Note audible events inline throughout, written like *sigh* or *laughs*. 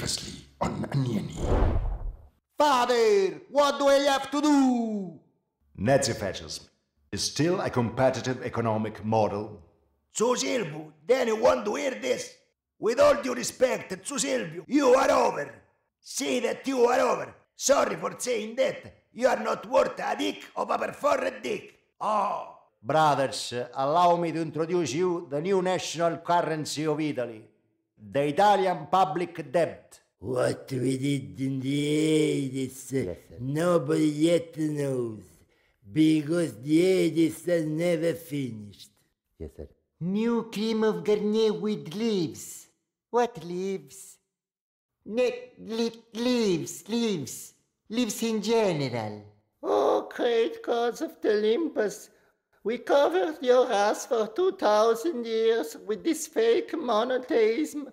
previously on Father, what do I have to do? Nazi fascism is still a competitive economic model. So, Silvio, then you want to hear this? With all due respect to Silvio, you are over. See that you are over. Sorry for saying that. You are not worth a dick of a perforated dick. Oh. Brothers, allow me to introduce you the new national currency of Italy the Italian public debt. What we did in the 80s, yes, nobody yet knows, because the 80s are never finished. Yes, sir. New cream of Garnier with leaves. What leaves? Ne- li- leaves, leaves, leaves in general. Oh, great gods of the Olympus, we covered your ass for 2,000 years with this fake monotheism,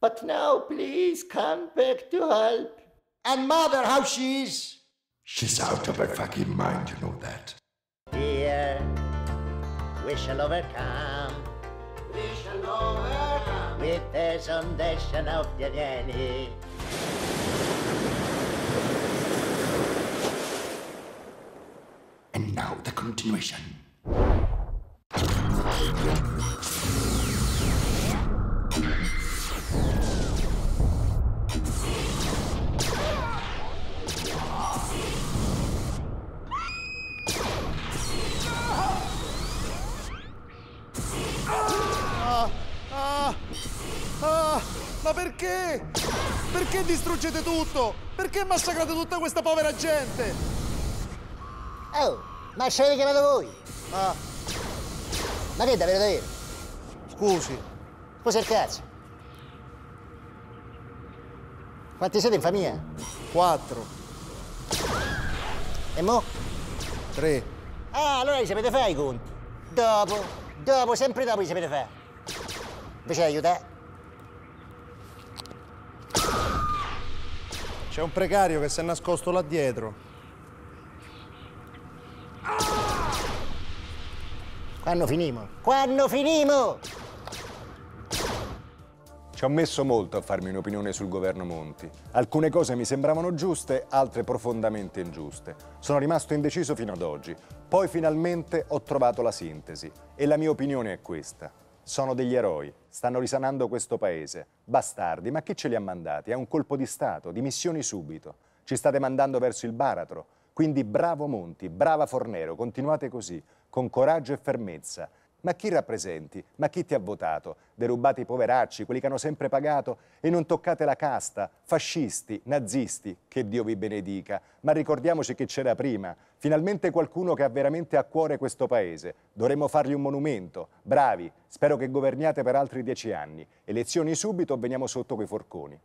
but now please come back to help. And mother, how she is? She's out of her fucking mind, you know that. Dear, we shall overcome. We shall overcome. With the foundation of the Danny. And now the continuation. Ah, ah, ah, perché? Perché distruggete tutto? Perché massacrate tutta questa povera gente? Oh, ma ce l'avete chiamato voi? Ah. Ma che davvero davvero? Scusi. Scusi il cazzo. Quanti siete in famiglia? Quattro. E mo? Tre. Ah, allora li sapete fare i conti. Dopo, dopo, sempre dopo li sapete fare. Invece aiutare. Eh. C'è un precario che si è nascosto là dietro. Quando finimo? Quando finimo? Ci ho messo molto a farmi un'opinione sul governo Monti. Alcune cose mi sembravano giuste, altre profondamente ingiuste. Sono rimasto indeciso fino ad oggi. Poi finalmente ho trovato la sintesi. E la mia opinione è questa. Sono degli eroi, stanno risanando questo paese. Bastardi, ma chi ce li ha mandati? È un colpo di Stato, dimissioni subito. Ci state mandando verso il baratro. Quindi bravo Monti, brava Fornero, continuate così con coraggio e fermezza. Ma chi rappresenti? Ma chi ti ha votato? Derubate i poveracci, quelli che hanno sempre pagato? E non toccate la casta, fascisti, nazisti, che Dio vi benedica. Ma ricordiamoci che c'era prima. Finalmente qualcuno che ha veramente a cuore questo paese. Dovremmo fargli un monumento. Bravi, spero che governiate per altri dieci anni. Elezioni subito o veniamo sotto quei forconi.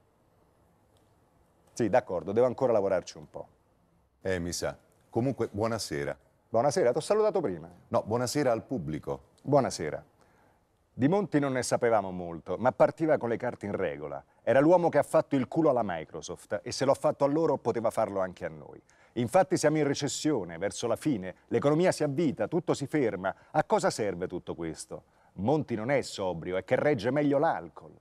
Sì, d'accordo, devo ancora lavorarci un po'. Eh, mi sa. Comunque, buonasera. Buonasera, ti ho salutato prima. No, buonasera al pubblico. Buonasera. Di Monti non ne sapevamo molto, ma partiva con le carte in regola. Era l'uomo che ha fatto il culo alla Microsoft e se l'ha fatto a loro poteva farlo anche a noi. Infatti siamo in recessione, verso la fine, l'economia si avvita, tutto si ferma. A cosa serve tutto questo? Monti non è sobrio, è che regge meglio l'alcol.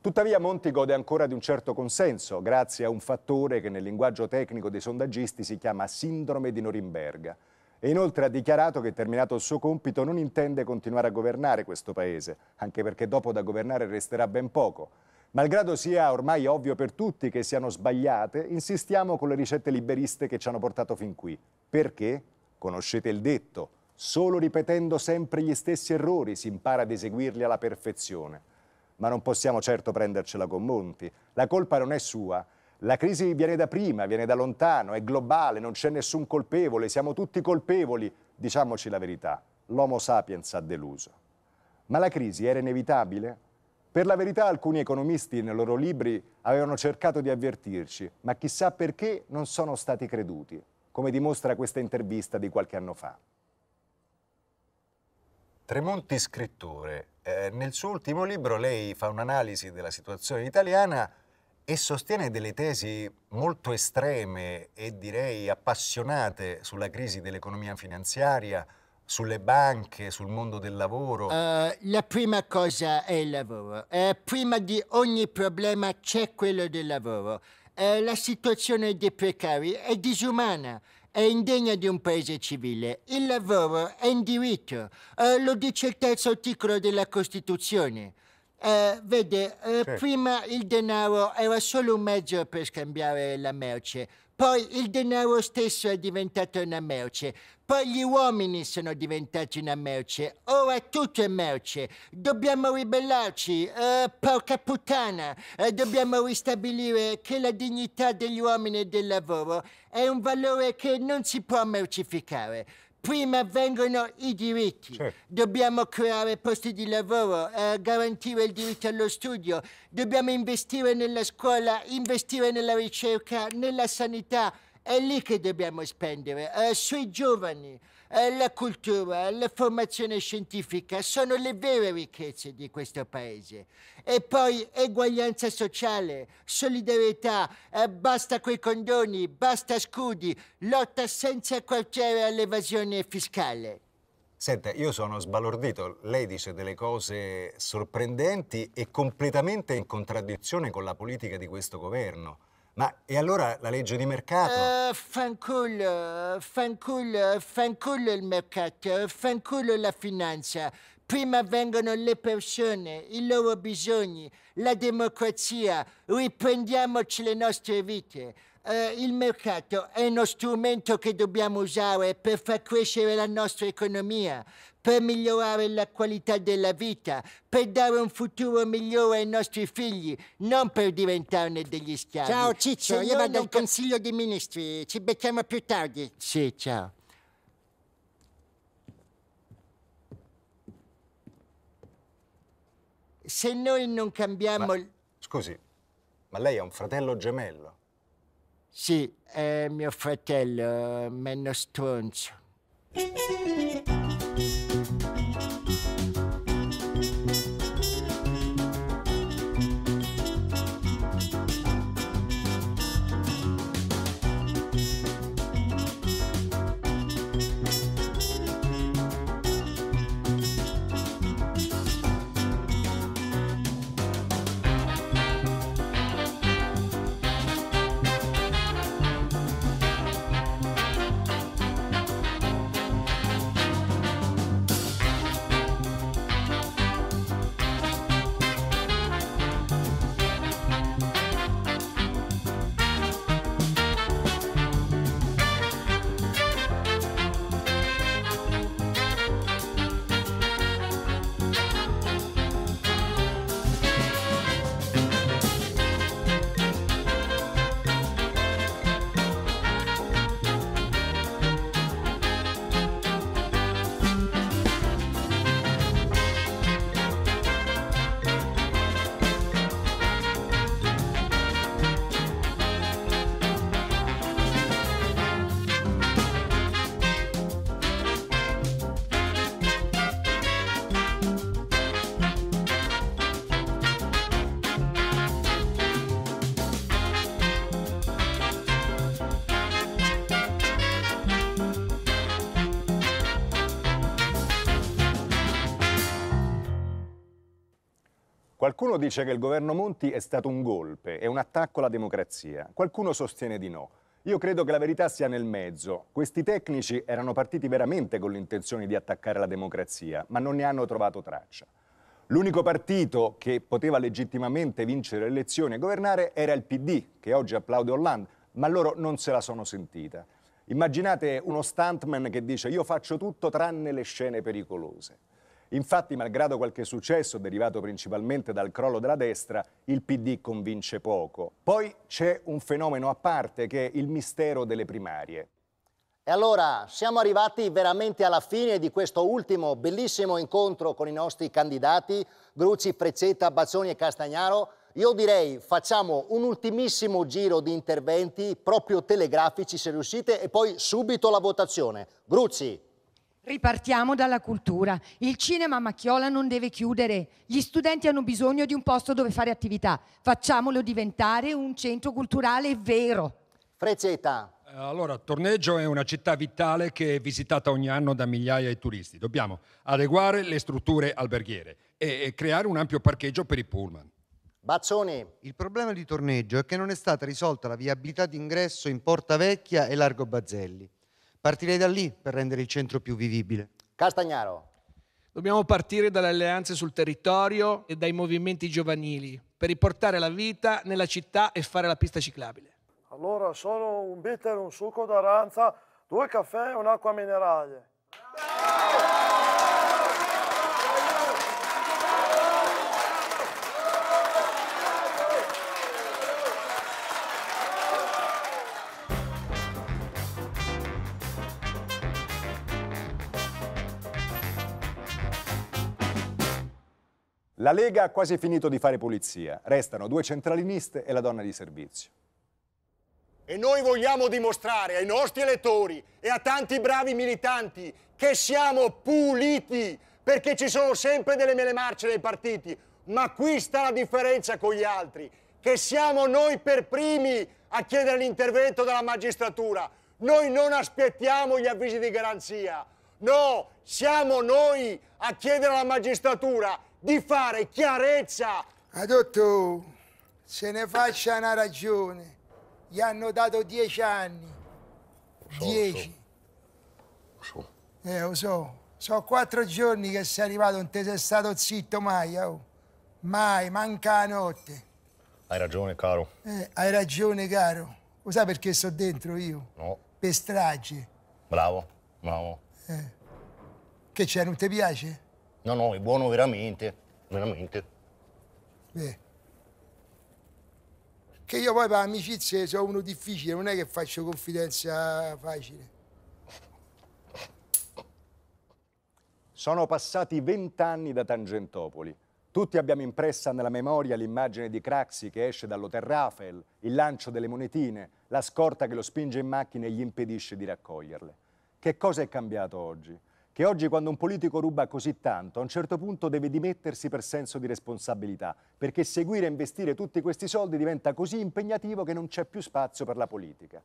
Tuttavia Monti gode ancora di un certo consenso, grazie a un fattore che nel linguaggio tecnico dei sondaggisti si chiama sindrome di Norimberga. E inoltre ha dichiarato che terminato il suo compito non intende continuare a governare questo paese, anche perché dopo da governare resterà ben poco. Malgrado sia ormai ovvio per tutti che siano sbagliate, insistiamo con le ricette liberiste che ci hanno portato fin qui. Perché? Conoscete il detto, solo ripetendo sempre gli stessi errori si impara ad eseguirli alla perfezione. Ma non possiamo certo prendercela con Monti, la colpa non è sua, la crisi viene da prima, viene da lontano, è globale, non c'è nessun colpevole, siamo tutti colpevoli. Diciamoci la verità, l'Homo sapiens ha deluso. Ma la crisi era inevitabile? Per la verità alcuni economisti nei loro libri avevano cercato di avvertirci, ma chissà perché non sono stati creduti, come dimostra questa intervista di qualche anno fa. Tremonti scrittore, eh, nel suo ultimo libro lei fa un'analisi della situazione italiana e sostiene delle tesi molto estreme e direi appassionate sulla crisi dell'economia finanziaria, sulle banche, sul mondo del lavoro. Uh, la prima cosa è il lavoro. Eh, prima di ogni problema c'è quello del lavoro. Eh, la situazione dei precari è disumana è indegna di un paese civile. Il lavoro è un diritto, eh, lo dice il terzo articolo della Costituzione. Eh, vede, eh, sì. prima il denaro era solo un mezzo per scambiare la merce, poi il denaro stesso è diventato una merce, poi gli uomini sono diventati una merce, ora tutto è merce, dobbiamo ribellarci, eh, porca puttana, eh, dobbiamo ristabilire che la dignità degli uomini e del lavoro è un valore che non si può mercificare prima vengono i diritti. Certo. Dobbiamo creare posti di lavoro, eh, garantire il diritto allo studio, dobbiamo investire nella scuola, investire nella ricerca, nella sanità. È lì che dobbiamo spendere, eh, sui giovani. Eh, la cultura, la formazione scientifica sono le vere ricchezze di questo paese. E poi eguaglianza sociale, solidarietà, eh, basta quei condoni, basta scudi, lotta senza quartiere all'evasione fiscale. Senta, io sono sbalordito, lei dice delle cose sorprendenti e completamente in contraddizione con la politica di questo governo. Ma e allora la legge di mercato? Uh, eh, fanculo, fanculo, fanculo il mercato, fanculo la finanza. Prima vengono le persone, i loro bisogni, la democrazia. Riprendiamoci le nostre vite. Uh, il mercato è uno strumento che dobbiamo usare per far crescere la nostra economia, per migliorare la qualità della vita, per dare un futuro migliore ai nostri figli, non per diventarne degli schiavi. Ciao Ciccio, Se cioè, io vado al Consiglio dei Ministri, ci becchiamo più tardi. Sì, ciao. Se noi non cambiamo... Ma, scusi, ma lei ha un fratello gemello? Sì, è mio fratello, meno stronzo. フフフフ。Qualcuno dice che il governo Monti è stato un golpe, è un attacco alla democrazia. Qualcuno sostiene di no. Io credo che la verità sia nel mezzo. Questi tecnici erano partiti veramente con l'intenzione di attaccare la democrazia, ma non ne hanno trovato traccia. L'unico partito che poteva legittimamente vincere le elezioni e governare era il PD, che oggi applaude Hollande, ma loro non se la sono sentita. Immaginate uno stuntman che dice io faccio tutto tranne le scene pericolose. Infatti, malgrado qualche successo derivato principalmente dal crollo della destra, il PD convince poco. Poi c'è un fenomeno a parte che è il mistero delle primarie. E allora siamo arrivati veramente alla fine di questo ultimo bellissimo incontro con i nostri candidati Gruci, Freccetta, Bazzoni e Castagnaro. Io direi facciamo un ultimissimo giro di interventi proprio telegrafici se riuscite e poi subito la votazione. Gruci, Ripartiamo dalla cultura. Il cinema a Macchiola non deve chiudere. Gli studenti hanno bisogno di un posto dove fare attività. Facciamolo diventare un centro culturale vero. Frezzetta. Eh, allora, Torneggio è una città vitale che è visitata ogni anno da migliaia di turisti. Dobbiamo adeguare le strutture alberghiere e creare un ampio parcheggio per i pullman. Bazzoni. Il problema di Torneggio è che non è stata risolta la viabilità d'ingresso in Porta Vecchia e Largo Bazzelli. Partirei da lì per rendere il centro più vivibile. Castagnaro. Dobbiamo partire dalle alleanze sul territorio e dai movimenti giovanili per riportare la vita nella città e fare la pista ciclabile. Allora, solo un bitter, un succo d'aranza, due caffè e un'acqua minerale. La Lega ha quasi finito di fare pulizia. Restano due centraliniste e la donna di servizio. E noi vogliamo dimostrare ai nostri elettori e a tanti bravi militanti che siamo puliti, perché ci sono sempre delle mele marce nei partiti, ma qui sta la differenza con gli altri, che siamo noi per primi a chiedere l'intervento della magistratura. Noi non aspettiamo gli avvisi di garanzia, no, siamo noi a chiedere alla magistratura di fare chiarezza. Ma dottore, se ne faccia una ragione. Gli hanno dato dieci anni. So, dieci. So. so. Eh, lo so. Sono quattro giorni che sei arrivato, non ti sei stato zitto mai, oh. Mai, manca la notte. Hai ragione, caro. Eh, hai ragione, caro. Lo sai perché sto dentro io? No. Per strage. Bravo, bravo. Eh. Che c'è, non ti piace? No, no, è buono veramente, veramente. Eh. Che io poi per amicizie sono uno difficile, non è che faccio confidenza facile. Sono passati vent'anni da Tangentopoli. Tutti abbiamo impressa nella memoria l'immagine di Craxi che esce dall'hotel Rafael, il lancio delle monetine, la scorta che lo spinge in macchina e gli impedisce di raccoglierle. Che cosa è cambiato oggi? che oggi quando un politico ruba così tanto, a un certo punto deve dimettersi per senso di responsabilità, perché seguire e investire tutti questi soldi diventa così impegnativo che non c'è più spazio per la politica.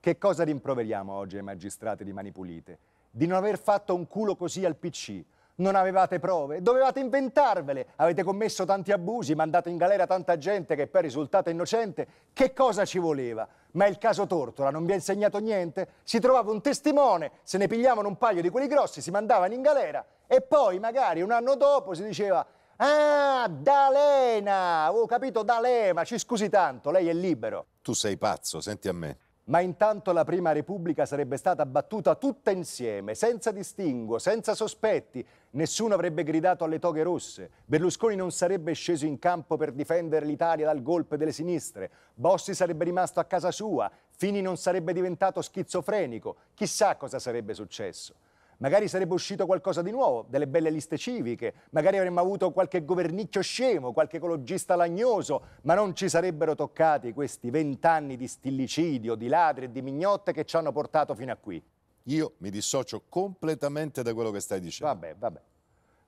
Che cosa rimproveriamo oggi ai magistrati di Mani Pulite? Di non aver fatto un culo così al PC, non avevate prove, dovevate inventarvele. Avete commesso tanti abusi, mandato in galera tanta gente che poi è risultata innocente. Che cosa ci voleva? ma il caso Tortola non vi ha insegnato niente? Si trovava un testimone, se ne pigliavano un paio di quelli grossi, si mandavano in galera e poi magari un anno dopo si diceva Ah, D'Alena! ho oh, capito D'Alema, ci scusi tanto, lei è libero. Tu sei pazzo, senti a me. Ma intanto la Prima Repubblica sarebbe stata battuta tutta insieme, senza distinguo, senza sospetti. Nessuno avrebbe gridato alle toghe rosse. Berlusconi non sarebbe sceso in campo per difendere l'Italia dal golpe delle sinistre. Bossi sarebbe rimasto a casa sua. Fini non sarebbe diventato schizofrenico. Chissà cosa sarebbe successo magari sarebbe uscito qualcosa di nuovo, delle belle liste civiche, magari avremmo avuto qualche governicchio scemo, qualche ecologista lagnoso, ma non ci sarebbero toccati questi vent'anni di stillicidio, di ladri e di mignotte che ci hanno portato fino a qui. Io mi dissocio completamente da quello che stai dicendo. Vabbè, vabbè.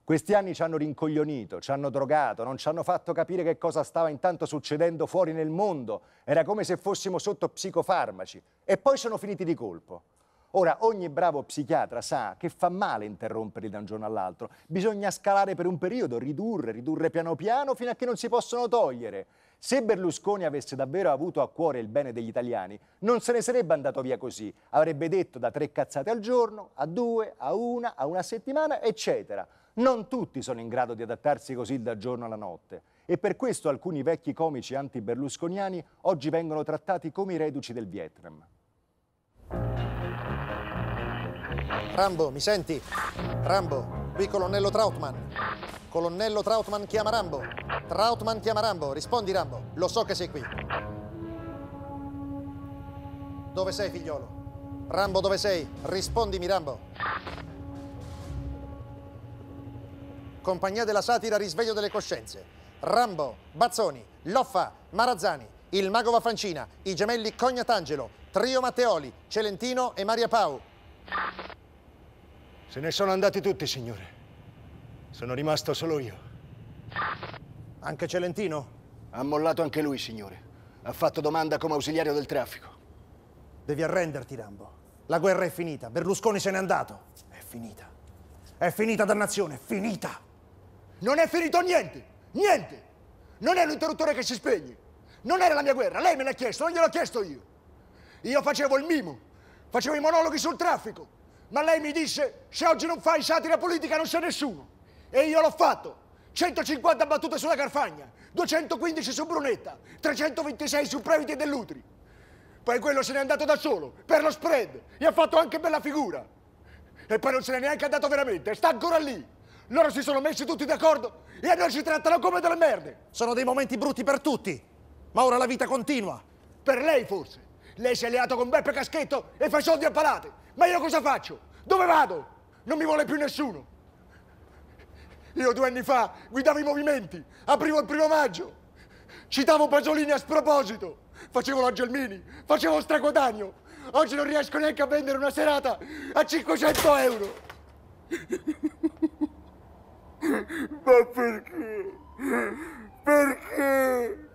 Questi anni ci hanno rincoglionito, ci hanno drogato, non ci hanno fatto capire che cosa stava intanto succedendo fuori nel mondo. Era come se fossimo sotto psicofarmaci. E poi sono finiti di colpo. Ora, ogni bravo psichiatra sa che fa male interromperli da un giorno all'altro. Bisogna scalare per un periodo, ridurre, ridurre piano piano fino a che non si possono togliere. Se Berlusconi avesse davvero avuto a cuore il bene degli italiani, non se ne sarebbe andato via così. Avrebbe detto da tre cazzate al giorno, a due, a una, a una settimana, eccetera. Non tutti sono in grado di adattarsi così da giorno alla notte. E per questo alcuni vecchi comici anti-berlusconiani oggi vengono trattati come i reduci del Vietnam. Rambo, mi senti? Rambo, qui colonnello Trautman. Colonnello Trautman chiama Rambo. Trautman chiama Rambo. Rispondi, Rambo. Lo so che sei qui. Dove sei, figliolo? Rambo, dove sei? Rispondimi, Rambo. Compagnia della satira, risveglio delle coscienze. Rambo, Bazzoni, Loffa, Marazzani, il mago Vafancina, i gemelli Cognatangelo, Trio Matteoli, Celentino e Maria Pau. Se ne sono andati tutti, signore. Sono rimasto solo io. Anche Celentino? Ha mollato anche lui, signore. Ha fatto domanda come ausiliario del traffico. Devi arrenderti, Rambo. La guerra è finita. Berlusconi se n'è andato. È finita. È finita, dannazione. È finita. Non è finito niente. Niente. Non è l'interruttore che si spegne. Non era la mia guerra. Lei me l'ha chiesto, non gliel'ho chiesto io. Io facevo il mimo. Facevo i monologhi sul traffico. Ma lei mi dice, se oggi non fai satira politica non c'è nessuno. E io l'ho fatto. 150 battute sulla Carfagna, 215 su Brunetta, 326 su Previti e Dell'Utri. Poi quello se n'è andato da solo, per lo spread, e ha fatto anche bella figura. E poi non se n'è neanche andato veramente, sta ancora lì. Loro si sono messi tutti d'accordo e a noi ci trattano come delle merde. Sono dei momenti brutti per tutti, ma ora la vita continua. Per lei forse. Lei si è alleato con Beppe Caschetto e fa soldi a palate. Ma io cosa faccio? Dove vado? Non mi vuole più nessuno. Io due anni fa guidavo i movimenti, aprivo il primo maggio, citavo Pasolini a sproposito, facevo la Gelmini, facevo straguadagno. Oggi non riesco neanche a vendere una serata a 500 euro. Ma perché? Perché?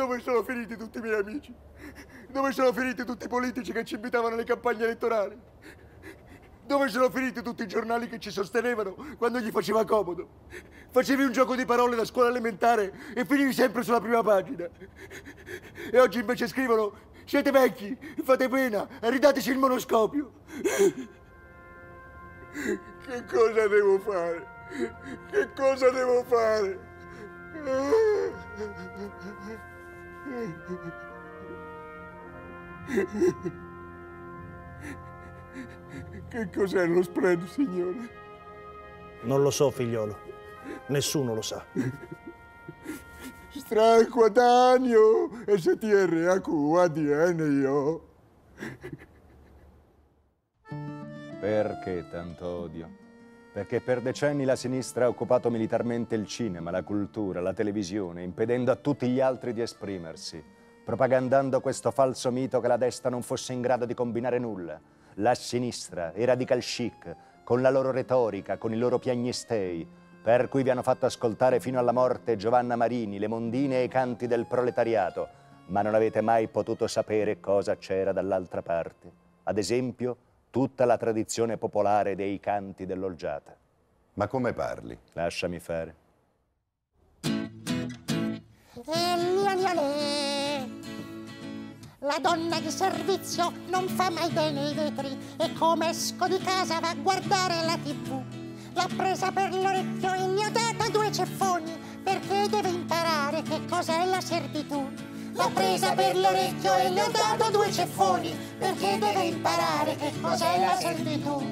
Dove sono finiti tutti i miei amici? Dove sono finiti tutti i politici che ci invitavano alle campagne elettorali? Dove sono finiti tutti i giornali che ci sostenevano quando gli faceva comodo? Facevi un gioco di parole da scuola elementare e finivi sempre sulla prima pagina. E oggi invece scrivono, siete vecchi, fate pena, ridateci il monoscopio. Che cosa devo fare? Che cosa devo fare? Che cos'è lo spread, signore? Non lo so, figliolo. Nessuno lo sa. Straquadanio io. Perché tanto odio? perché per decenni la sinistra ha occupato militarmente il cinema, la cultura, la televisione, impedendo a tutti gli altri di esprimersi, propagandando questo falso mito che la destra non fosse in grado di combinare nulla. La sinistra, i radical chic, con la loro retorica, con i loro piagnistei, per cui vi hanno fatto ascoltare fino alla morte Giovanna Marini, le mondine e i canti del proletariato, ma non avete mai potuto sapere cosa c'era dall'altra parte. Ad esempio, tutta la tradizione popolare dei canti dell'Olgiata. Ma come parli? Lasciami fare. E La donna di servizio non fa mai bene i vetri e come esco di casa va a guardare la tv. L'ha presa per l'orecchio e gli ho dato due ceffoni perché deve imparare che cos'è la servitù. L'ho presa per l'orecchio e le ho dato due ceffoni perché deve imparare che cos'è la servitù.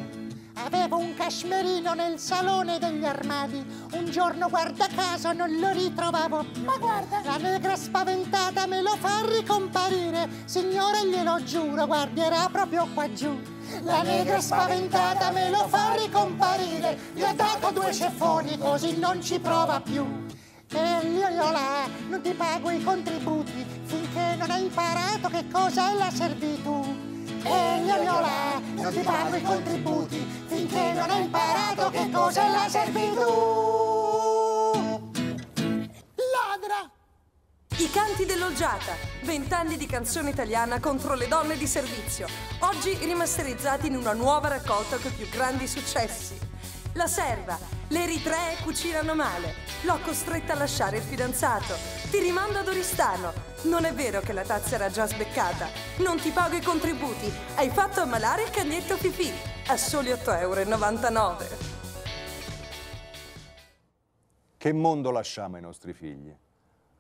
Avevo un cashmerino nel salone degli armadi. Un giorno, guarda caso, non lo ritrovavo più. Ma guarda! La negra spaventata me lo fa ricomparire. Signore, glielo giuro, guardi, era proprio qua giù. La negra spaventata me lo fa ricomparire. Gli ho dato due ceffoni, così non ci prova più. E io, io là, non ti pago i contributi non hai imparato che cos'è la servitù. E eh, gnola, non ti pago i contributi finché non hai imparato che cos'è la servitù. Ladra! I canti dell'Oggiata, vent'anni di canzone italiana contro le donne di servizio, oggi rimasterizzati in una nuova raccolta con i più grandi successi. La serva, le eritree cucinano male, l'ho costretta a lasciare il fidanzato, ti rimando ad Oristano, non è vero che la tazza era già sbeccata. Non ti pago i contributi. Hai fatto ammalare il cagnetto pipì. a soli 8,99 euro. Che mondo lasciamo ai nostri figli?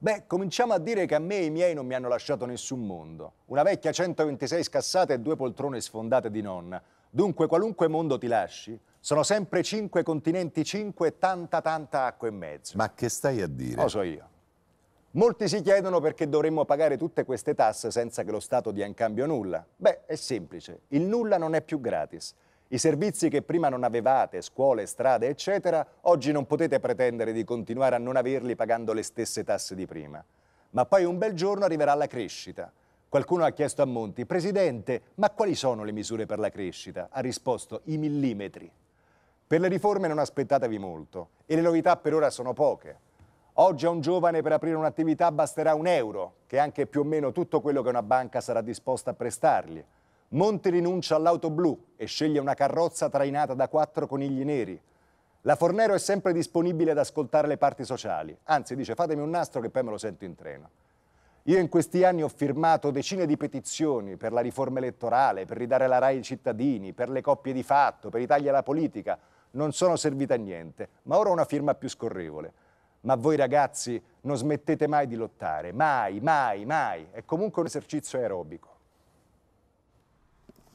Beh, cominciamo a dire che a me e i miei non mi hanno lasciato nessun mondo. Una vecchia 126 scassate e due poltrone sfondate di nonna. Dunque, qualunque mondo ti lasci, sono sempre cinque continenti, cinque e tanta, tanta acqua e mezzo. Ma che stai a dire? Lo so io. Molti si chiedono perché dovremmo pagare tutte queste tasse senza che lo Stato dia in cambio nulla. Beh, è semplice, il nulla non è più gratis. I servizi che prima non avevate, scuole, strade, eccetera, oggi non potete pretendere di continuare a non averli pagando le stesse tasse di prima. Ma poi un bel giorno arriverà la crescita. Qualcuno ha chiesto a Monti, Presidente, ma quali sono le misure per la crescita? Ha risposto, i millimetri. Per le riforme non aspettatevi molto e le novità per ora sono poche. Oggi a un giovane per aprire un'attività basterà un euro, che è anche più o meno tutto quello che una banca sarà disposta a prestargli. Monti rinuncia all'auto blu e sceglie una carrozza trainata da quattro conigli neri. La Fornero è sempre disponibile ad ascoltare le parti sociali, anzi dice fatemi un nastro che poi me lo sento in treno. Io in questi anni ho firmato decine di petizioni per la riforma elettorale, per ridare la RAI ai cittadini, per le coppie di fatto, per i tagli alla politica. Non sono servita a niente, ma ora ho una firma più scorrevole ma voi ragazzi non smettete mai di lottare, mai, mai, mai. È comunque un esercizio aerobico.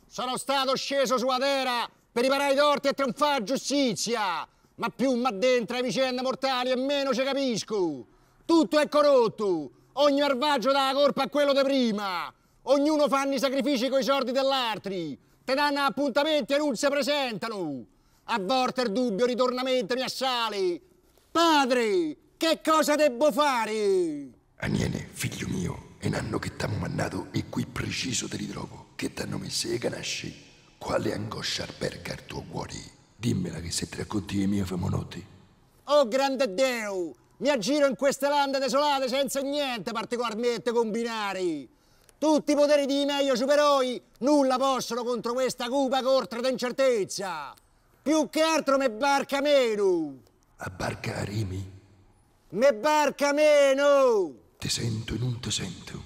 Sono stato sceso su Adera per riparare i torti e trionfare giustizia, ma più ma dentro le vicende mortali e meno ci capisco. Tutto è corrotto, ogni arvaggio dà la colpa a quello di prima, ognuno fanno i sacrifici coi sordi dell'altri, te danno appuntamenti e non si presentano. A volte il dubbio ritornamente mi assale, Padre, che cosa devo fare? Aniene, ah, figlio mio, è un anno che t'hanno mandato e qui preciso te ritrovo, che t'hanno messo e canasci. Quale angoscia alberga il tuo cuore? Dimmela che se ti racconti le mie famonotti. Oh grande Dio! mi aggiro in queste lande desolate senza niente particolarmente combinare. Tutti i poteri di meglio superoi nulla possono contro questa cupa corta d'incertezza. Più che altro me barca meno. A barca a rimi? Me barca meno! Ti sento e non ti sento.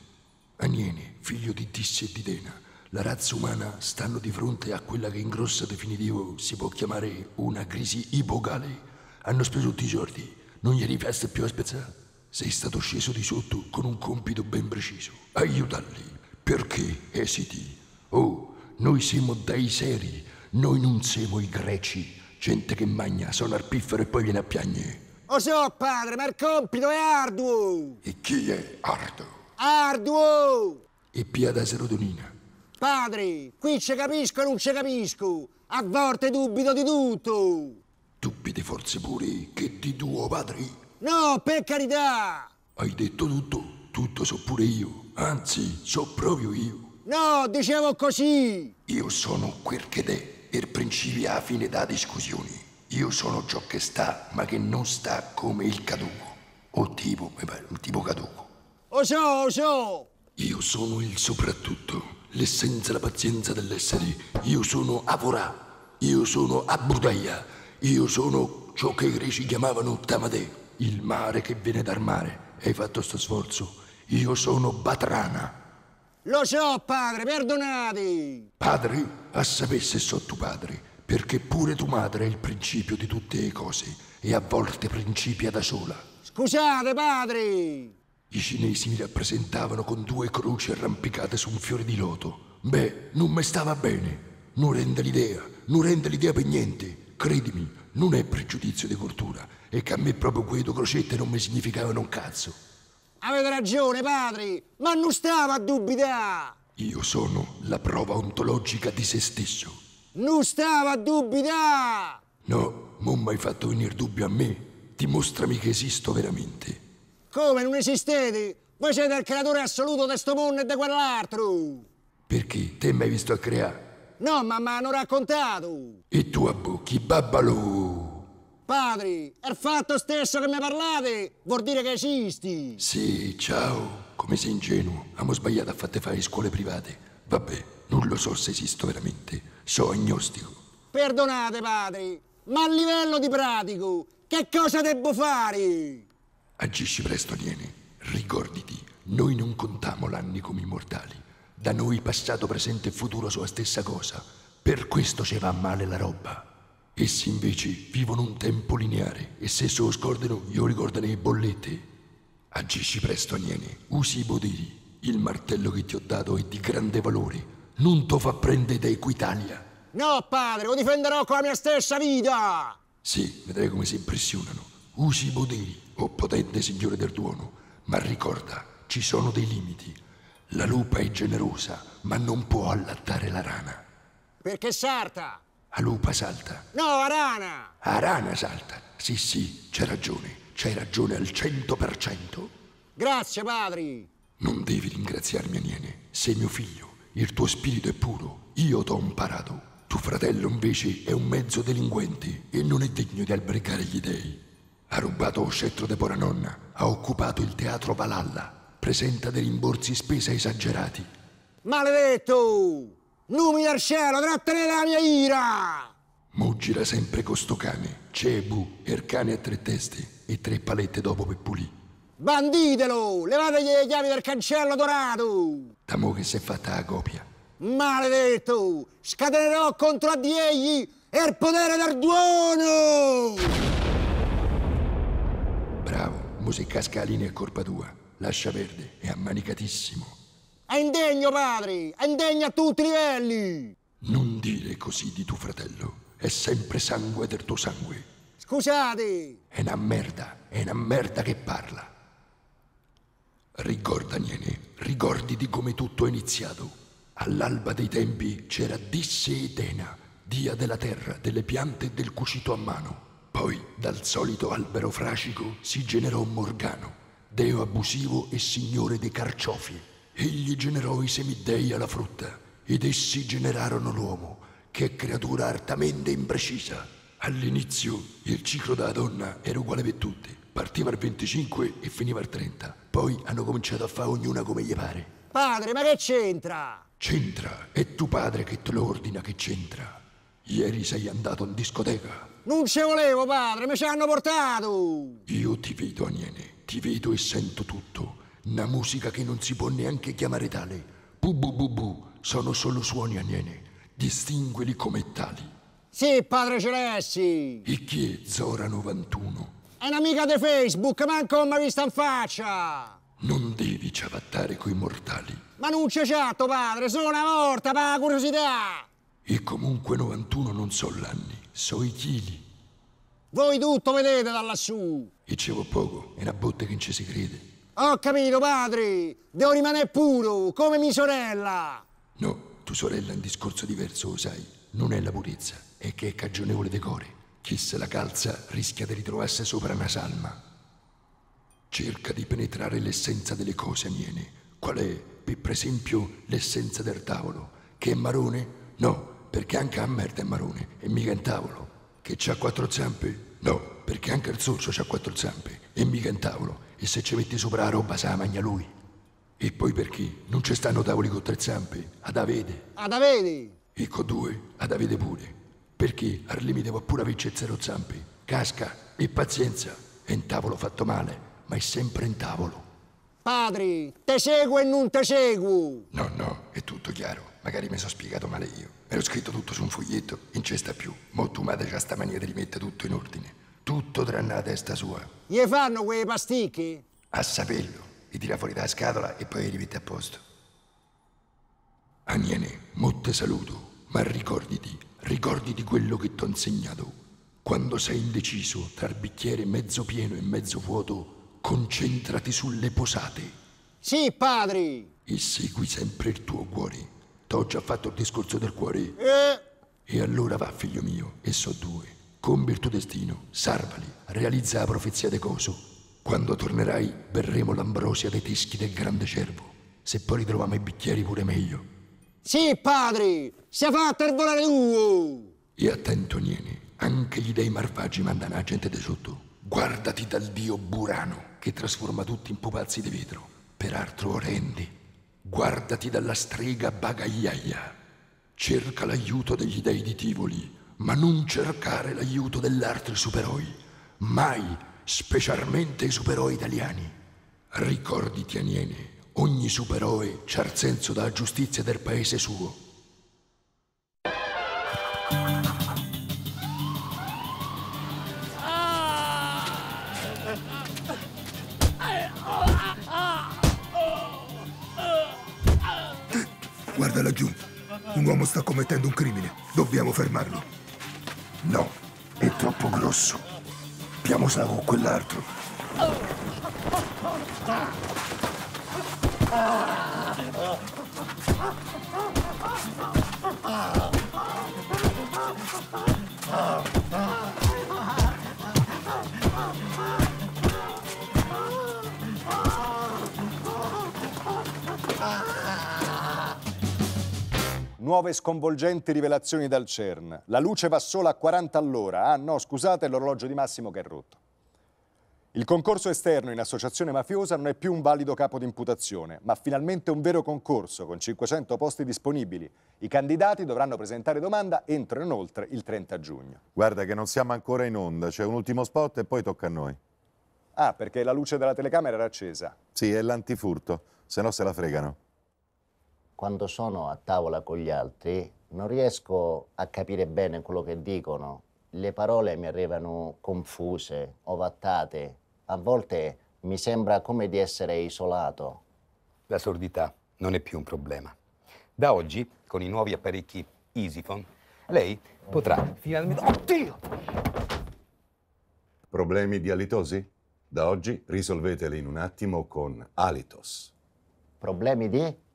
Aniene, figlio di Tisse e di Dena, la razza umana stanno di fronte a quella che in grossa definitivo si può chiamare una crisi ipogale. Hanno speso tutti i giorni, non gli riveste più a spezzare. Sei stato sceso di sotto con un compito ben preciso. Aiutarli. Perché esiti? Oh, noi siamo dei seri, noi non siamo i greci. Gente che magna, sono al piffero e poi viene a piagnere. Lo so, padre, ma il compito è arduo! E chi è arduo? Arduo! E pia da serotonina. Padre, qui ci capisco e non ci capisco. A volte dubito di tutto. Dubiti forse pure che di tuo padre? No, per carità! Hai detto tutto, tutto so pure io. Anzi, so proprio io. No, dicevo così! Io sono quel che te per principi a fine da discussioni. Io sono ciò che sta, ma che non sta come il caduco. O tipo, eh un tipo caduco. O ciò, o so! Io sono il soprattutto, l'essenza, la pazienza dell'essere. Io sono Avorà, io sono Abudaia, io sono ciò che i greci chiamavano Tamade, il mare che viene dal mare. Hai fatto sto sforzo? Io sono Batrana. Lo so, padre, perdonati! Padre, a sapesse so tu padre, perché pure tua madre è il principio di tutte le cose e a volte principia da sola. Scusate, padre! I cinesi mi rappresentavano con due croci arrampicate su un fiore di loto. Beh, non mi stava bene. Non rende l'idea, non rende l'idea per niente. Credimi, non è pregiudizio di cultura, E che a me proprio quei due crocette non mi significavano un cazzo. Avete ragione, padre, ma non stava a dubitare. Io sono la prova ontologica di se stesso. Non stava a dubitare. No, non mi hai fatto venire dubbio a me. Dimostrami che esisto veramente. Come non esistete? Voi siete il creatore assoluto di questo mondo e di quell'altro. Perché? Te mai visto a creare? No, ma mi hanno raccontato. E tu, Abbo, chi babbalo? padre, è il fatto stesso che mi parlate vuol dire che esisti. Sì, ciao. Come sei ingenuo. Abbiamo sbagliato a fatte fare scuole private. Vabbè, non lo so se esisto veramente. So agnostico. Perdonate, padre, ma a livello di pratico, che cosa devo fare? Agisci presto, Aliene. Ricordati, noi non contiamo l'anni come immortali. Da noi passato, presente e futuro sono la stessa cosa. Per questo ci va male la roba. Essi invece vivono un tempo lineare e se se lo scordano io ricorderei bollette. Agisci presto, Aniene. Usi i poderi. Il martello che ti ho dato è di grande valore. Non ti fa prendere da Equitalia. No, padre, lo difenderò con la mia stessa vita! Sì, vedrai come si impressionano. Usi i poderi, o oh potente signore del tuono. Ma ricorda, ci sono dei limiti. La lupa è generosa, ma non può allattare la rana. Perché sarta? A lupa salta. No, a rana! A rana salta. Sì, sì, c'è ragione. C'hai ragione al 100%. Grazie, padri. Non devi ringraziarmi, Aniene. Sei mio figlio. Il tuo spirito è puro. Io t'ho imparato. Tuo fratello, invece, è un mezzo delinquente e non è degno di albergare gli dèi. Ha rubato lo scettro de Poranonna. Ha occupato il teatro Valhalla. Presenta dei rimborsi spesa esagerati. Maledetto! Numi al cielo, trattene la mia ira! Muggira sempre con sto cane. Cebu, ercane a tre teste e tre palette dopo per pulì. Banditelo! Levategli le chiavi del cancello dorato! Tamo che si è fatta la copia. Maledetto! Scatenerò contro di egli il potere del duono! Bravo, musica scalini è corpa tua. Lascia verde, è ammanicatissimo. È indegno, padre! È indegno a tutti i livelli! Non dire così di tuo fratello. È sempre sangue del tuo sangue. Scusate! È una merda, è una merda che parla. Ricorda, Niene, ricordi di come tutto è iniziato. All'alba dei tempi c'era Disse e Tena, dia della terra, delle piante e del cucito a mano. Poi, dal solito albero frascico, si generò Morgano, deo abusivo e signore dei carciofi. Egli generò i semidei alla frutta, ed essi generarono l'uomo, che è creatura altamente imprecisa. All'inizio il ciclo della donna era uguale per tutti. Partiva al 25 e finiva al 30. Poi hanno cominciato a fare ognuna come gli pare. Padre, ma che c'entra? C'entra, è tuo padre che te lo ordina che c'entra. Ieri sei andato in discoteca. Non ci volevo, padre, mi ci hanno portato! Io ti vedo, Aniene, ti vedo e sento tutto. Una musica che non si può neanche chiamare tale. Bu bu bu bu, sono solo suoni aniene. Distingueli come tali. Sì, padre Celesti! E chi è Zora 91? È un'amica di Facebook, manco mi ha vista in faccia! Non devi ciabattare coi mortali. Ma non c'è certo, padre, sono una morta per la curiosità! E comunque 91 non so l'anni, so i chili. Voi tutto vedete da lassù! E c'è poco, è una botte che non ci si crede. Ho capito, padre! Devo rimanere puro, come mia sorella! No, tu sorella è un discorso diverso, sai. Non è la purezza, è che è cagionevole decore. Chi se la calza rischia di ritrovarsi sopra una salma. Cerca di penetrare l'essenza delle cose Aniene. Qual è, per esempio, l'essenza del tavolo? Che è marrone? No, perché anche a merda è marrone, e mica in tavolo. Che c'ha quattro zampe? No, perché anche il sorcio c'ha quattro zampe, e mica in tavolo. E se ci metti sopra la roba, se la magna lui. E poi perché? Non ci stanno tavoli con tre zampe, ad avete. Ad avete! E con due, ad avete pure. Perché al limite può pure averci zero zampe. Casca e pazienza. È un tavolo fatto male, ma è sempre un tavolo. Padre, te seguo e non te seguo! No, no, è tutto chiaro. Magari mi sono spiegato male io. Ero scritto tutto su un foglietto, in cesta più. Mo tu madre c'ha sta mania di rimettere tutto in ordine. Tutto tranne la testa sua. Gli fanno quei pasticchi? A saperlo. Li tira fuori dalla scatola e poi li rimette a posto. Agnene, motte saluto, ma ricordati, ricordati quello che ti ho insegnato. Quando sei indeciso tra il bicchiere mezzo pieno e mezzo vuoto, concentrati sulle posate. Sì, padri! E segui sempre il tuo cuore. T'ho già fatto il discorso del cuore. Eh. E allora va, figlio mio, e so due. Combi il tuo destino, sarvali, realizza la profezia de Coso. Quando tornerai, berremo l'ambrosia dei teschi del grande cervo. Se poi ritroviamo i bicchieri pure meglio. Sì, padre! Si è fatto il volare tuo! E attento, Nieni, anche gli dei malvagi mandano la gente di sotto. Guardati dal dio Burano, che trasforma tutti in pupazzi di vetro, peraltro orrendi. Guardati dalla strega Bagaiaia. Cerca l'aiuto degli dei di Tivoli, ma non cercare l'aiuto dell'altri superoi, mai, specialmente i superoi italiani. Ricordi Tianiene, ogni superoe c'ha il senso della giustizia del paese suo. Guarda laggiù, un uomo sta commettendo un crimine, dobbiamo fermarlo. No, è troppo grosso. Piamosela con quell'altro. Ah! Nuove sconvolgenti rivelazioni dal CERN. La luce va solo a 40 all'ora. Ah no, scusate, l'orologio di Massimo che è rotto. Il concorso esterno in associazione mafiosa non è più un valido capo di imputazione, ma finalmente un vero concorso con 500 posti disponibili. I candidati dovranno presentare domanda entro e inoltre il 30 giugno. Guarda che non siamo ancora in onda, c'è un ultimo spot e poi tocca a noi. Ah, perché la luce della telecamera era accesa. Sì, è l'antifurto, se no se la fregano quando sono a tavola con gli altri non riesco a capire bene quello che dicono. Le parole mi arrivano confuse, ovattate. A volte mi sembra come di essere isolato. La sordità non è più un problema. Da oggi, con i nuovi apparecchi EasyPhone, lei potrà finalmente... Oddio! Problemi di alitosi? Da oggi risolveteli in un attimo con Alitos. Problemi di?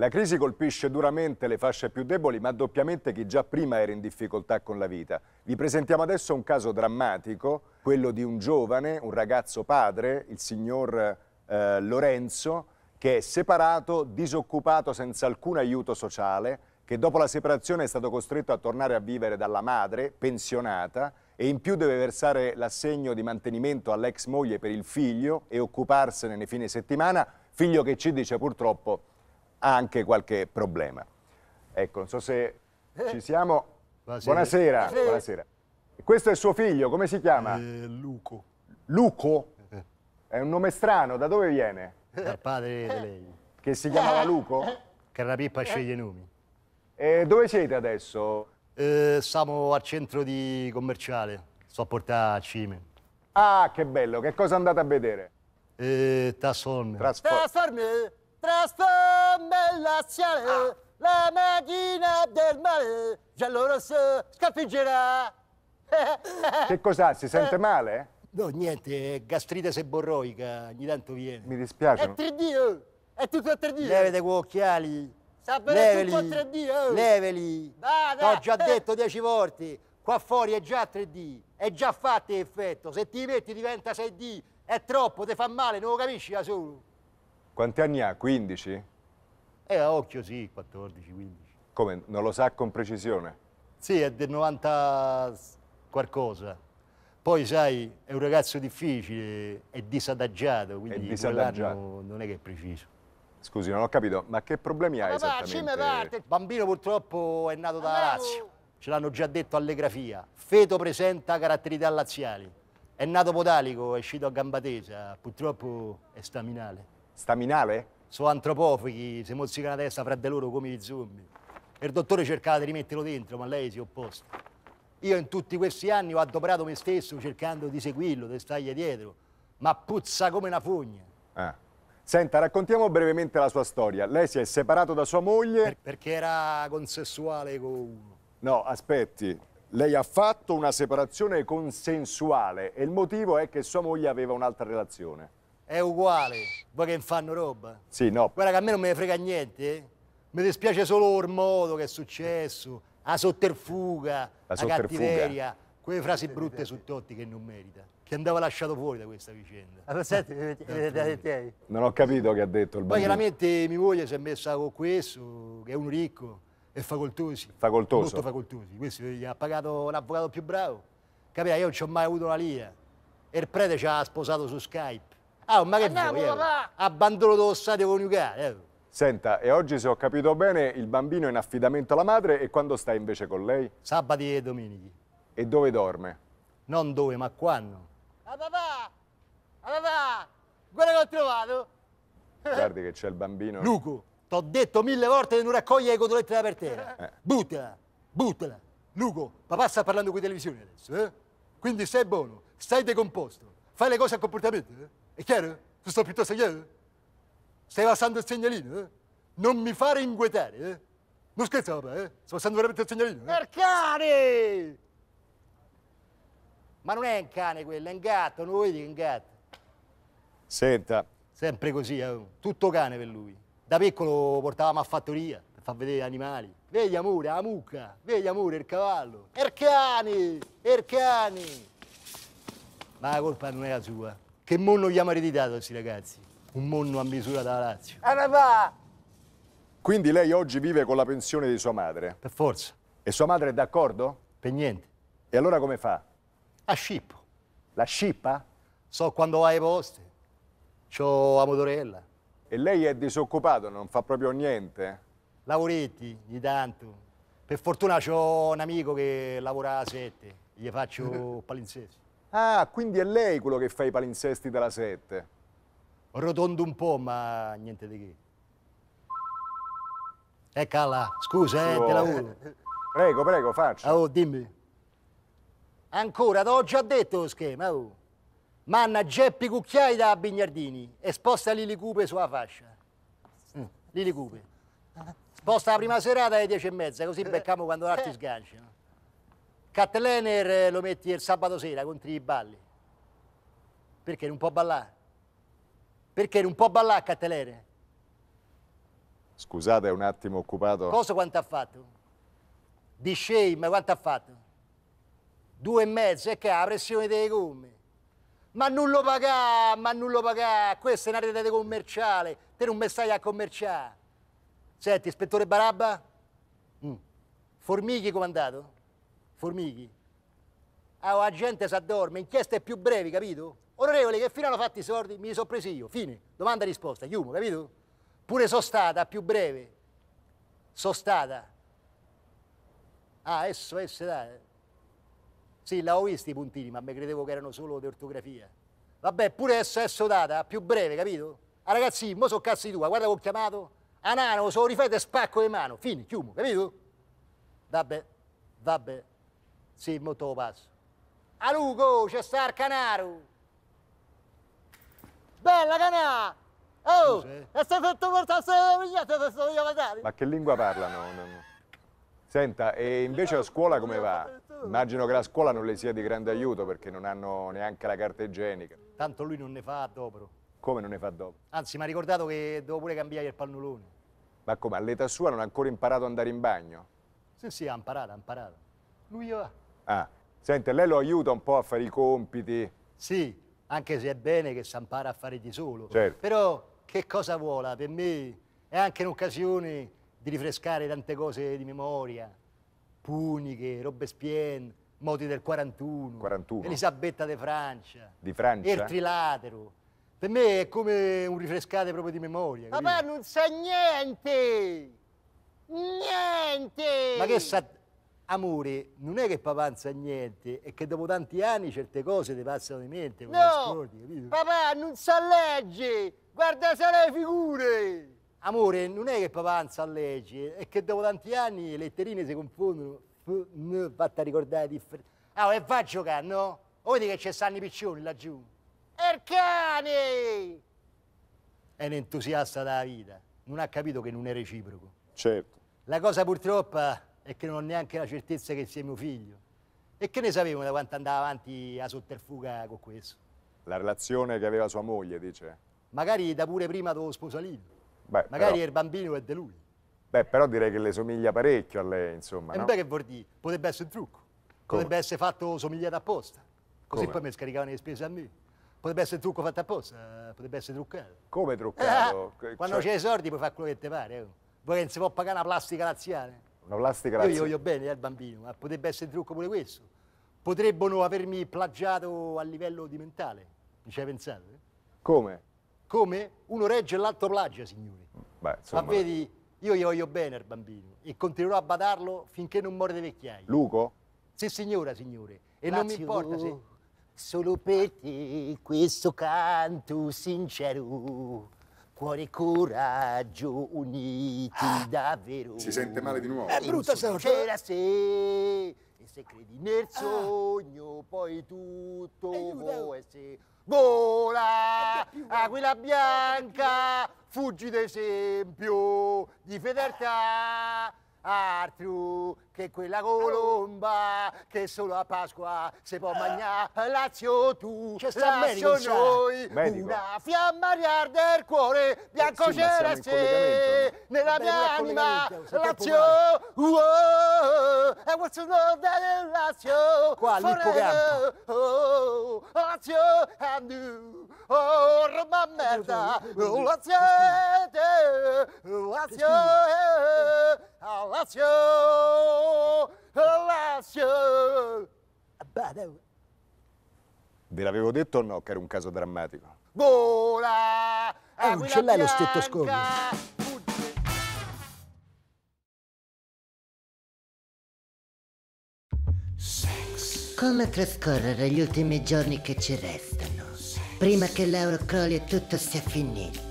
La crisi colpisce duramente le fasce più deboli, ma doppiamente chi già prima era in difficoltà con la vita. Vi presentiamo adesso un caso drammatico, quello di un giovane, un ragazzo padre, il signor eh, Lorenzo, che è separato, disoccupato, senza alcun aiuto sociale, che dopo la separazione è stato costretto a tornare a vivere dalla madre, pensionata, e in più deve versare l'assegno di mantenimento all'ex moglie per il figlio e occuparsene nei fine settimana, figlio che ci dice purtroppo anche qualche problema. Ecco, non so se eh. ci siamo. Buonasera. Buonasera. Buonasera. Questo è suo figlio, come si chiama? Eh, Luco. Luco? Eh. È un nome strano, da dove viene? Eh. Dal padre di lei. Che si chiamava Luco? pippa sceglie i nomi. E dove siete adesso? Eh, siamo al centro di commerciale, sto a portare Cime. Ah, che bello, che cosa andate a vedere? Eh, Tasson. Trasform. Trasformi! Trasforma in laziale ah. la macchina del mare, giallo rosso scappeggerà. Che cos'ha? Si sente eh. male? No, niente, gastrite seborroica, ogni tanto viene. Mi dispiace. È 3D, è tutto a 3D. Levete con occhiali. Sapere tutto a 3D. Leveli. L'ho già detto dieci volte. Qua fuori è già 3D, è già fatto l'effetto. Se ti metti diventa 6D, è troppo, ti fa male, non lo capisci da solo. Quanti anni ha? 15? Eh, a occhio sì, 14, 15. Come? Non lo sa con precisione? Sì, è del 90 qualcosa. Poi, sai, è un ragazzo difficile, è disadagiato, quindi è disadagiato. non è che è preciso. Scusi, non ho capito, ma che problemi hai ma esattamente? Parte. Il bambino purtroppo è nato da Lazio, ce l'hanno già detto all'egrafia. Feto presenta caratterità laziali. È nato podalico, è uscito a gamba tesa, purtroppo è staminale. Staminale? Sono antropofaghi, si mozzicano la testa fra di loro come i zombie. Il dottore cercava di rimetterlo dentro, ma lei si è opposta. Io in tutti questi anni ho adoperato me stesso cercando di seguirlo, di stargli dietro, ma puzza come una fogna. Ah. Senta, raccontiamo brevemente la sua storia. Lei si è separato da sua moglie... Per perché era consensuale con uno. No, aspetti. Lei ha fatto una separazione consensuale e il motivo è che sua moglie aveva un'altra relazione è uguale. Voi che fanno roba? Sì, no. Guarda che a me non me ne frega niente, eh? Mi dispiace solo il modo che è successo, la sotterfuga, la, la cattiveria, quelle frasi brutte su Totti che non merita, che andava lasciato fuori da questa vicenda. Ma senti, *laughs* eh, non ho capito che ha detto il bambino. Ma chiaramente mia moglie si è messa con questo, che è un ricco, E facoltosi. Facoltoso. Molto facoltosi. Questo gli ha pagato l'avvocato più bravo. Capire, io non ci ho mai avuto una lia. E il prete ci ha sposato su Skype. Ah, ma che Andiamo, vuoi? Eh? Abbandono dello stato coniugale. Eh. Senta, e oggi se ho capito bene il bambino è in affidamento alla madre e quando sta invece con lei? Sabati e domenichi. E dove dorme? Non dove, ma quando. A ah, papà! A ah, papà! Guarda che ho trovato! *laughs* Guardi che c'è il bambino. Luco, t'ho detto mille volte che non raccoglie le cotolette da per terra. Eh. Buttala, buttala. Luco, papà sta parlando con televisione adesso, eh? Quindi stai buono, stai decomposto, fai le cose a comportamento, eh? È chiaro? Tu sto piuttosto chiaro? Stai passando il segnalino, eh? Non mi fare inquietare, eh? Non scherzo, papà, eh? Sto passando veramente il segnalino, eh? Per cane! Ma non è un cane quello, è un gatto, non lo vedi che è un gatto? Senta. Sempre così, eh? tutto cane per lui. Da piccolo lo portavamo a fattoria per far vedere gli animali. Vedi amore, la mucca, vedi amore, il cavallo. Er cane! Er cane! Ma la colpa non era sua. Che monno gli ha ereditato questi ragazzi? Un monno a misura da Lazio. Anapà! Ah, Quindi lei oggi vive con la pensione di sua madre? Per forza. E sua madre è d'accordo? Per niente. E allora come fa? A scippo. La scippa? So quando vai ai posti. C'ho la motorella. E lei è disoccupato, non fa proprio niente? Lavoretti, di tanto. Per fortuna c'ho un amico che lavora a sette, gli faccio *laughs* palinsesi. Ah, quindi è lei quello che fa i palinsesti della sette. Rotondo un po', ma niente di che. Eccala, eh, scusa, eh, te la vuoi. *laughs* Prego, prego, faccia. Oh, dimmi. Ancora, ti ho già detto lo schema, oh. Manna Geppi Cucchiai da Bignardini e sposta Lili Cupe sulla fascia. Mm, Lili Cupe. Sposta la prima serata alle 10 e mezza, così becchiamo quando l'altro sgancia. Cat Lener eh, lo metti il sabato sera contro i balli. Perché non può ballare? Perché non può ballare Cat Lener? Scusate, è un attimo occupato. Cosa quanto ha fatto? Di shame quanto ha fatto? Due e mezzo, e che ha la pressione delle gomme. Ma non lo pagà, ma non lo pagà, questa è una rete commerciale, te non mi stai a commerciare. Senti, ispettore Barabba, mm. Formighi comandato? Formighi. Ah, la gente si addorme, inchieste più brevi, capito? Onorevole, che fino hanno fatto i soldi? Mi sono presi io, fine. Domanda e risposta, chiumo, capito? Pure sono stata più breve. Sono stata. Ah, SOS, dai. Sì, l'avevo visto i puntini, ma mi credevo che erano solo di ortografia. Vabbè, pure SOS data, più breve, capito? Ah, ragazzi, mo so cazzi tua, guarda che ho chiamato. Anano, se lo rifete spacco le mano. Fine, chiumo, capito? Vabbè, vabbè. Sì, molto passo. A Lugo c'è sta il canaro. Bella canà! Oh, e se fatto portare la vignetta te sto voglio Ma che lingua parlano? No? Senta, e invece la scuola come va? Immagino che la scuola non le sia di grande aiuto perché non hanno neanche la carta igienica. Tanto lui non ne fa dopo. Come non ne fa dopo? Anzi, mi ha ricordato che devo pure cambiare il pannolone. Ma come, all'età sua non ha ancora imparato ad andare in bagno? Sì, sì, ha imparato, ha imparato. Lui va. Ah, senta, lei lo aiuta un po' a fare i compiti? Sì, anche se è bene che si impara a fare di solo. Certo. Però che cosa vuole? Per me è anche un'occasione di rifrescare tante cose di memoria. Puniche, Robespierre, moti del 41, 41. Elisabetta de Francia, di Francia, il Trilatero. Per me è come un rifrescate proprio di memoria. Papà capito? non sa niente! Niente! Ma che sa amore, non è che papà non sa niente, è che dopo tanti anni certe cose ti passano di mente. No, scordi, capito? papà non sa legge, guarda se le figure. Amore, non è che papà non sa leggere, è che dopo tanti anni le letterine si confondono. F, fatta ricordare la differenza. Ah, e va a giocare, no? O vedi che c'è Sanni Piccioni laggiù? E cane! È un entusiasta della vita, non ha capito che non è reciproco. Certo. La cosa purtroppo e che non ho neanche la certezza che sia mio figlio. E che ne sapevo da quanto andava avanti a sotterfuga con questo? La relazione che aveva sua moglie, dice? Magari da pure prima dello sposalino. Beh, Magari però... il bambino è di lui. Beh, però direi che le somiglia parecchio a lei, insomma. E no? beh, che vuol dire? Potrebbe essere un trucco. Come? Potrebbe essere fatto somigliato apposta. Così Come? poi mi scaricavano le spese a me. Potrebbe essere un trucco fatto apposta, potrebbe essere truccato. Come truccato? Eh, ah, quando cioè... c'è i soldi puoi fare quello che ti pare. Eh. Vuoi che non si può pagare una plastica laziale? Una plastica razza. Io gli voglio bene eh, al bambino, ma potrebbe essere un trucco pure questo. Potrebbero avermi plagiato a livello di mentale. Mi ci hai pensato? Eh? Come? Come? Uno regge e l'altro plagia, signori. Mm, beh, insomma... Ma vedi, io gli voglio bene al bambino e continuerò a badarlo finché non muore di vecchiaia. Luco? Sì, signora, signore. E Lazio, non mi importa se... Solo per te questo canto sincero Cuore e coraggio uniti ah, davvero. Si sente male di nuovo. È brutta sincera se e se credi nel ah. sogno, poi tutto può essere. Vola, aquila bianca, fuggi d'esempio di fedeltà, Artru! che quella colomba che solo a Pasqua si può eh. mangiare. Lazio tu, C'è Lazio medico, noi, medico. una fiamma riarde il cuore, bianco eh, sì, c'era nella Vabbè, mia anima, Lazio, wow, e what's the love that Lazio, Qua, Lippo Campo. Oh, Lazio, and you, oh, Roma merda, Lazio, Lazio, Lazio, Ve l'avevo detto o no che era un caso drammatico? Vola! Eh, non ce l'hai lo stetoscopio. Come trascorrere gli ultimi giorni che ci restano? Prima che l'Eurocrolli e tutto sia finito.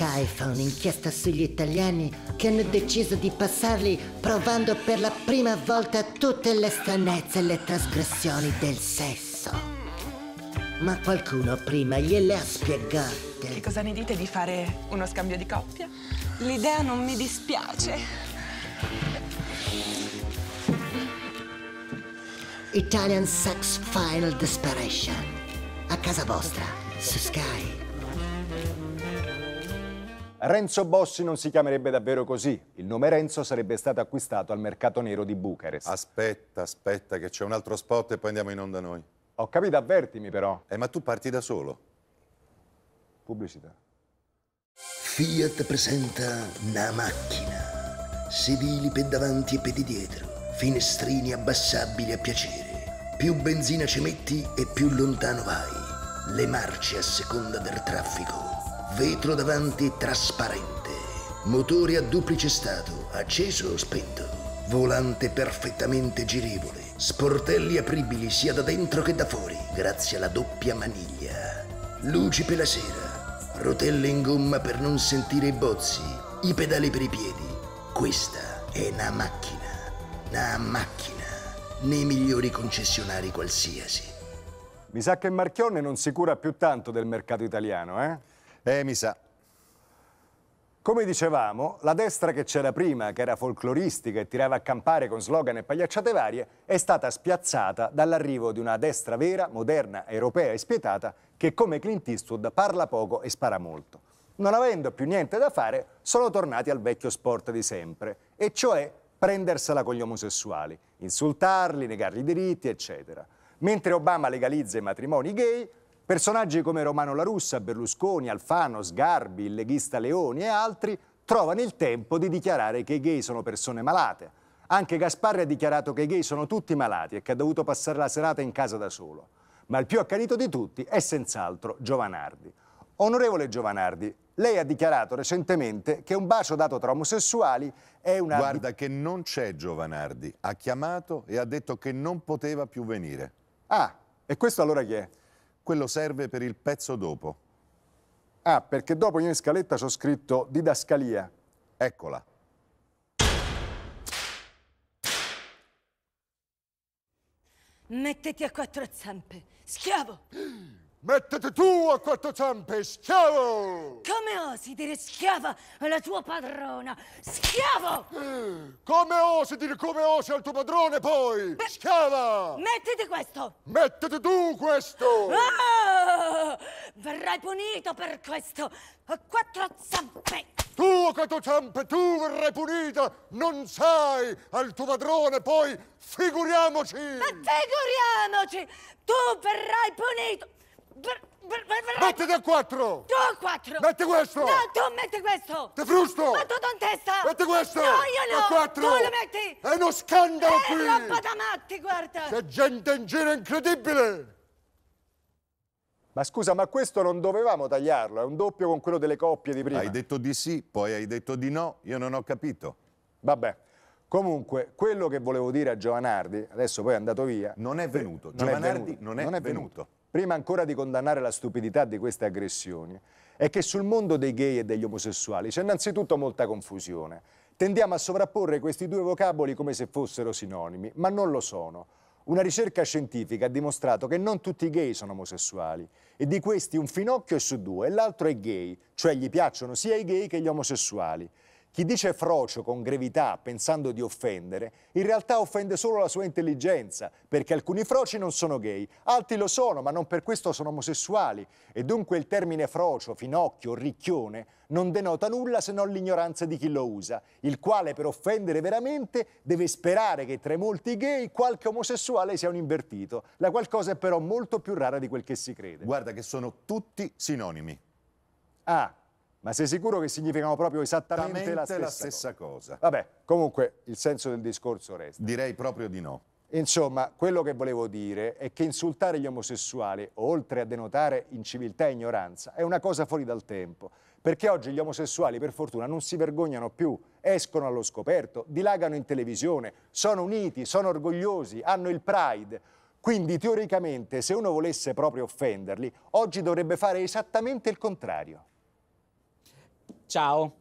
Sky fa un'inchiesta sugli italiani che hanno deciso di passarli provando per la prima volta tutte le stranezze e le trasgressioni del sesso. Ma qualcuno prima gliele ha spiegate. Che cosa ne dite di fare uno scambio di coppia? L'idea non mi dispiace. Italian Sex Final Desperation. A casa vostra, su Sky. Renzo Bossi non si chiamerebbe davvero così. Il nome Renzo sarebbe stato acquistato al mercato nero di Bucarest. Aspetta, aspetta, che c'è un altro spot e poi andiamo in onda noi. Ho capito, avvertimi però. Eh, ma tu parti da solo. Pubblicità. Fiat presenta una macchina. Sedili per davanti e per di dietro. Finestrini abbassabili a piacere. Più benzina ci metti e più lontano vai. Le marce a seconda del traffico vetro davanti trasparente, motore a duplice stato, acceso o spento, volante perfettamente girevole, sportelli apribili sia da dentro che da fuori, grazie alla doppia maniglia, luci per la sera, rotelle in gomma per non sentire i bozzi, i pedali per i piedi. Questa è una macchina, una macchina, nei migliori concessionari qualsiasi. Mi sa che Marchionne non si cura più tanto del mercato italiano, eh? Eh, mi sa. Come dicevamo, la destra che c'era prima, che era folcloristica e tirava a campare con slogan e pagliacciate varie, è stata spiazzata dall'arrivo di una destra vera, moderna, europea e spietata, che come Clint Eastwood parla poco e spara molto. Non avendo più niente da fare, sono tornati al vecchio sport di sempre, e cioè prendersela con gli omosessuali, insultarli, negargli i diritti, eccetera. Mentre Obama legalizza i matrimoni gay, Personaggi come Romano La Russa, Berlusconi, Alfano, Sgarbi, il leghista Leoni e altri trovano il tempo di dichiarare che i gay sono persone malate. Anche Gasparri ha dichiarato che i gay sono tutti malati e che ha dovuto passare la serata in casa da solo. Ma il più accanito di tutti è senz'altro Giovanardi. Onorevole Giovanardi, lei ha dichiarato recentemente che un bacio dato tra omosessuali è una... Guarda che non c'è Giovanardi. Ha chiamato e ha detto che non poteva più venire. Ah, e questo allora chi è? quello serve per il pezzo dopo. Ah, perché dopo io in scaletta c'ho scritto didascalia. Eccola. Mettiti a quattro zampe, schiavo! Mettete tu a quattro zampe, schiavo! Come osi dire schiava alla tua padrona? Schiavo! Eh, come osi dire come osi al tuo padrone poi? Beh, schiava! Mettete questo! Mettete tu questo! Oh, verrai punito per questo! A quattro zampe! Tu a quattro zampe, tu verrai punita! Non sai al tuo padrone poi, figuriamoci! Ma figuriamoci! Tu verrai punito! Metti a quattro! Tu a quattro! Metti questo! No, tu metti questo! Ti frusto! Ma tu in testa! Metti questo! No, io no! Da quattro! Tu lo metti! È uno scandalo È qui! È roba da matti, guarda! C'è gente in giro incredibile! Ma scusa, ma questo non dovevamo tagliarlo, è un doppio con quello delle coppie di prima. Hai detto di sì, poi hai detto di no, io non ho capito. Vabbè, comunque, quello che volevo dire a Giovanardi, adesso poi è andato via... Non è venuto, non Giovanardi è venuto. non è, non è venuto. venuto prima ancora di condannare la stupidità di queste aggressioni, è che sul mondo dei gay e degli omosessuali c'è innanzitutto molta confusione. Tendiamo a sovrapporre questi due vocaboli come se fossero sinonimi, ma non lo sono. Una ricerca scientifica ha dimostrato che non tutti i gay sono omosessuali e di questi un finocchio è su due e l'altro è gay, cioè gli piacciono sia i gay che gli omosessuali. Chi dice frocio con grevità pensando di offendere, in realtà offende solo la sua intelligenza, perché alcuni froci non sono gay, altri lo sono, ma non per questo sono omosessuali, e dunque il termine frocio, finocchio, ricchione non denota nulla se non l'ignoranza di chi lo usa, il quale per offendere veramente deve sperare che tra i molti gay qualche omosessuale sia un invertito. La qualcosa è però molto più rara di quel che si crede. Guarda che sono tutti sinonimi. Ah, ma sei sicuro che significano proprio esattamente la stessa, la stessa cosa? cosa? Vabbè, comunque il senso del discorso resta. Direi proprio di no. Insomma, quello che volevo dire è che insultare gli omosessuali, oltre a denotare inciviltà e ignoranza, è una cosa fuori dal tempo. Perché oggi gli omosessuali, per fortuna, non si vergognano più, escono allo scoperto, dilagano in televisione, sono uniti, sono orgogliosi, hanno il pride. Quindi, teoricamente, se uno volesse proprio offenderli, oggi dovrebbe fare esattamente il contrario. Ciao.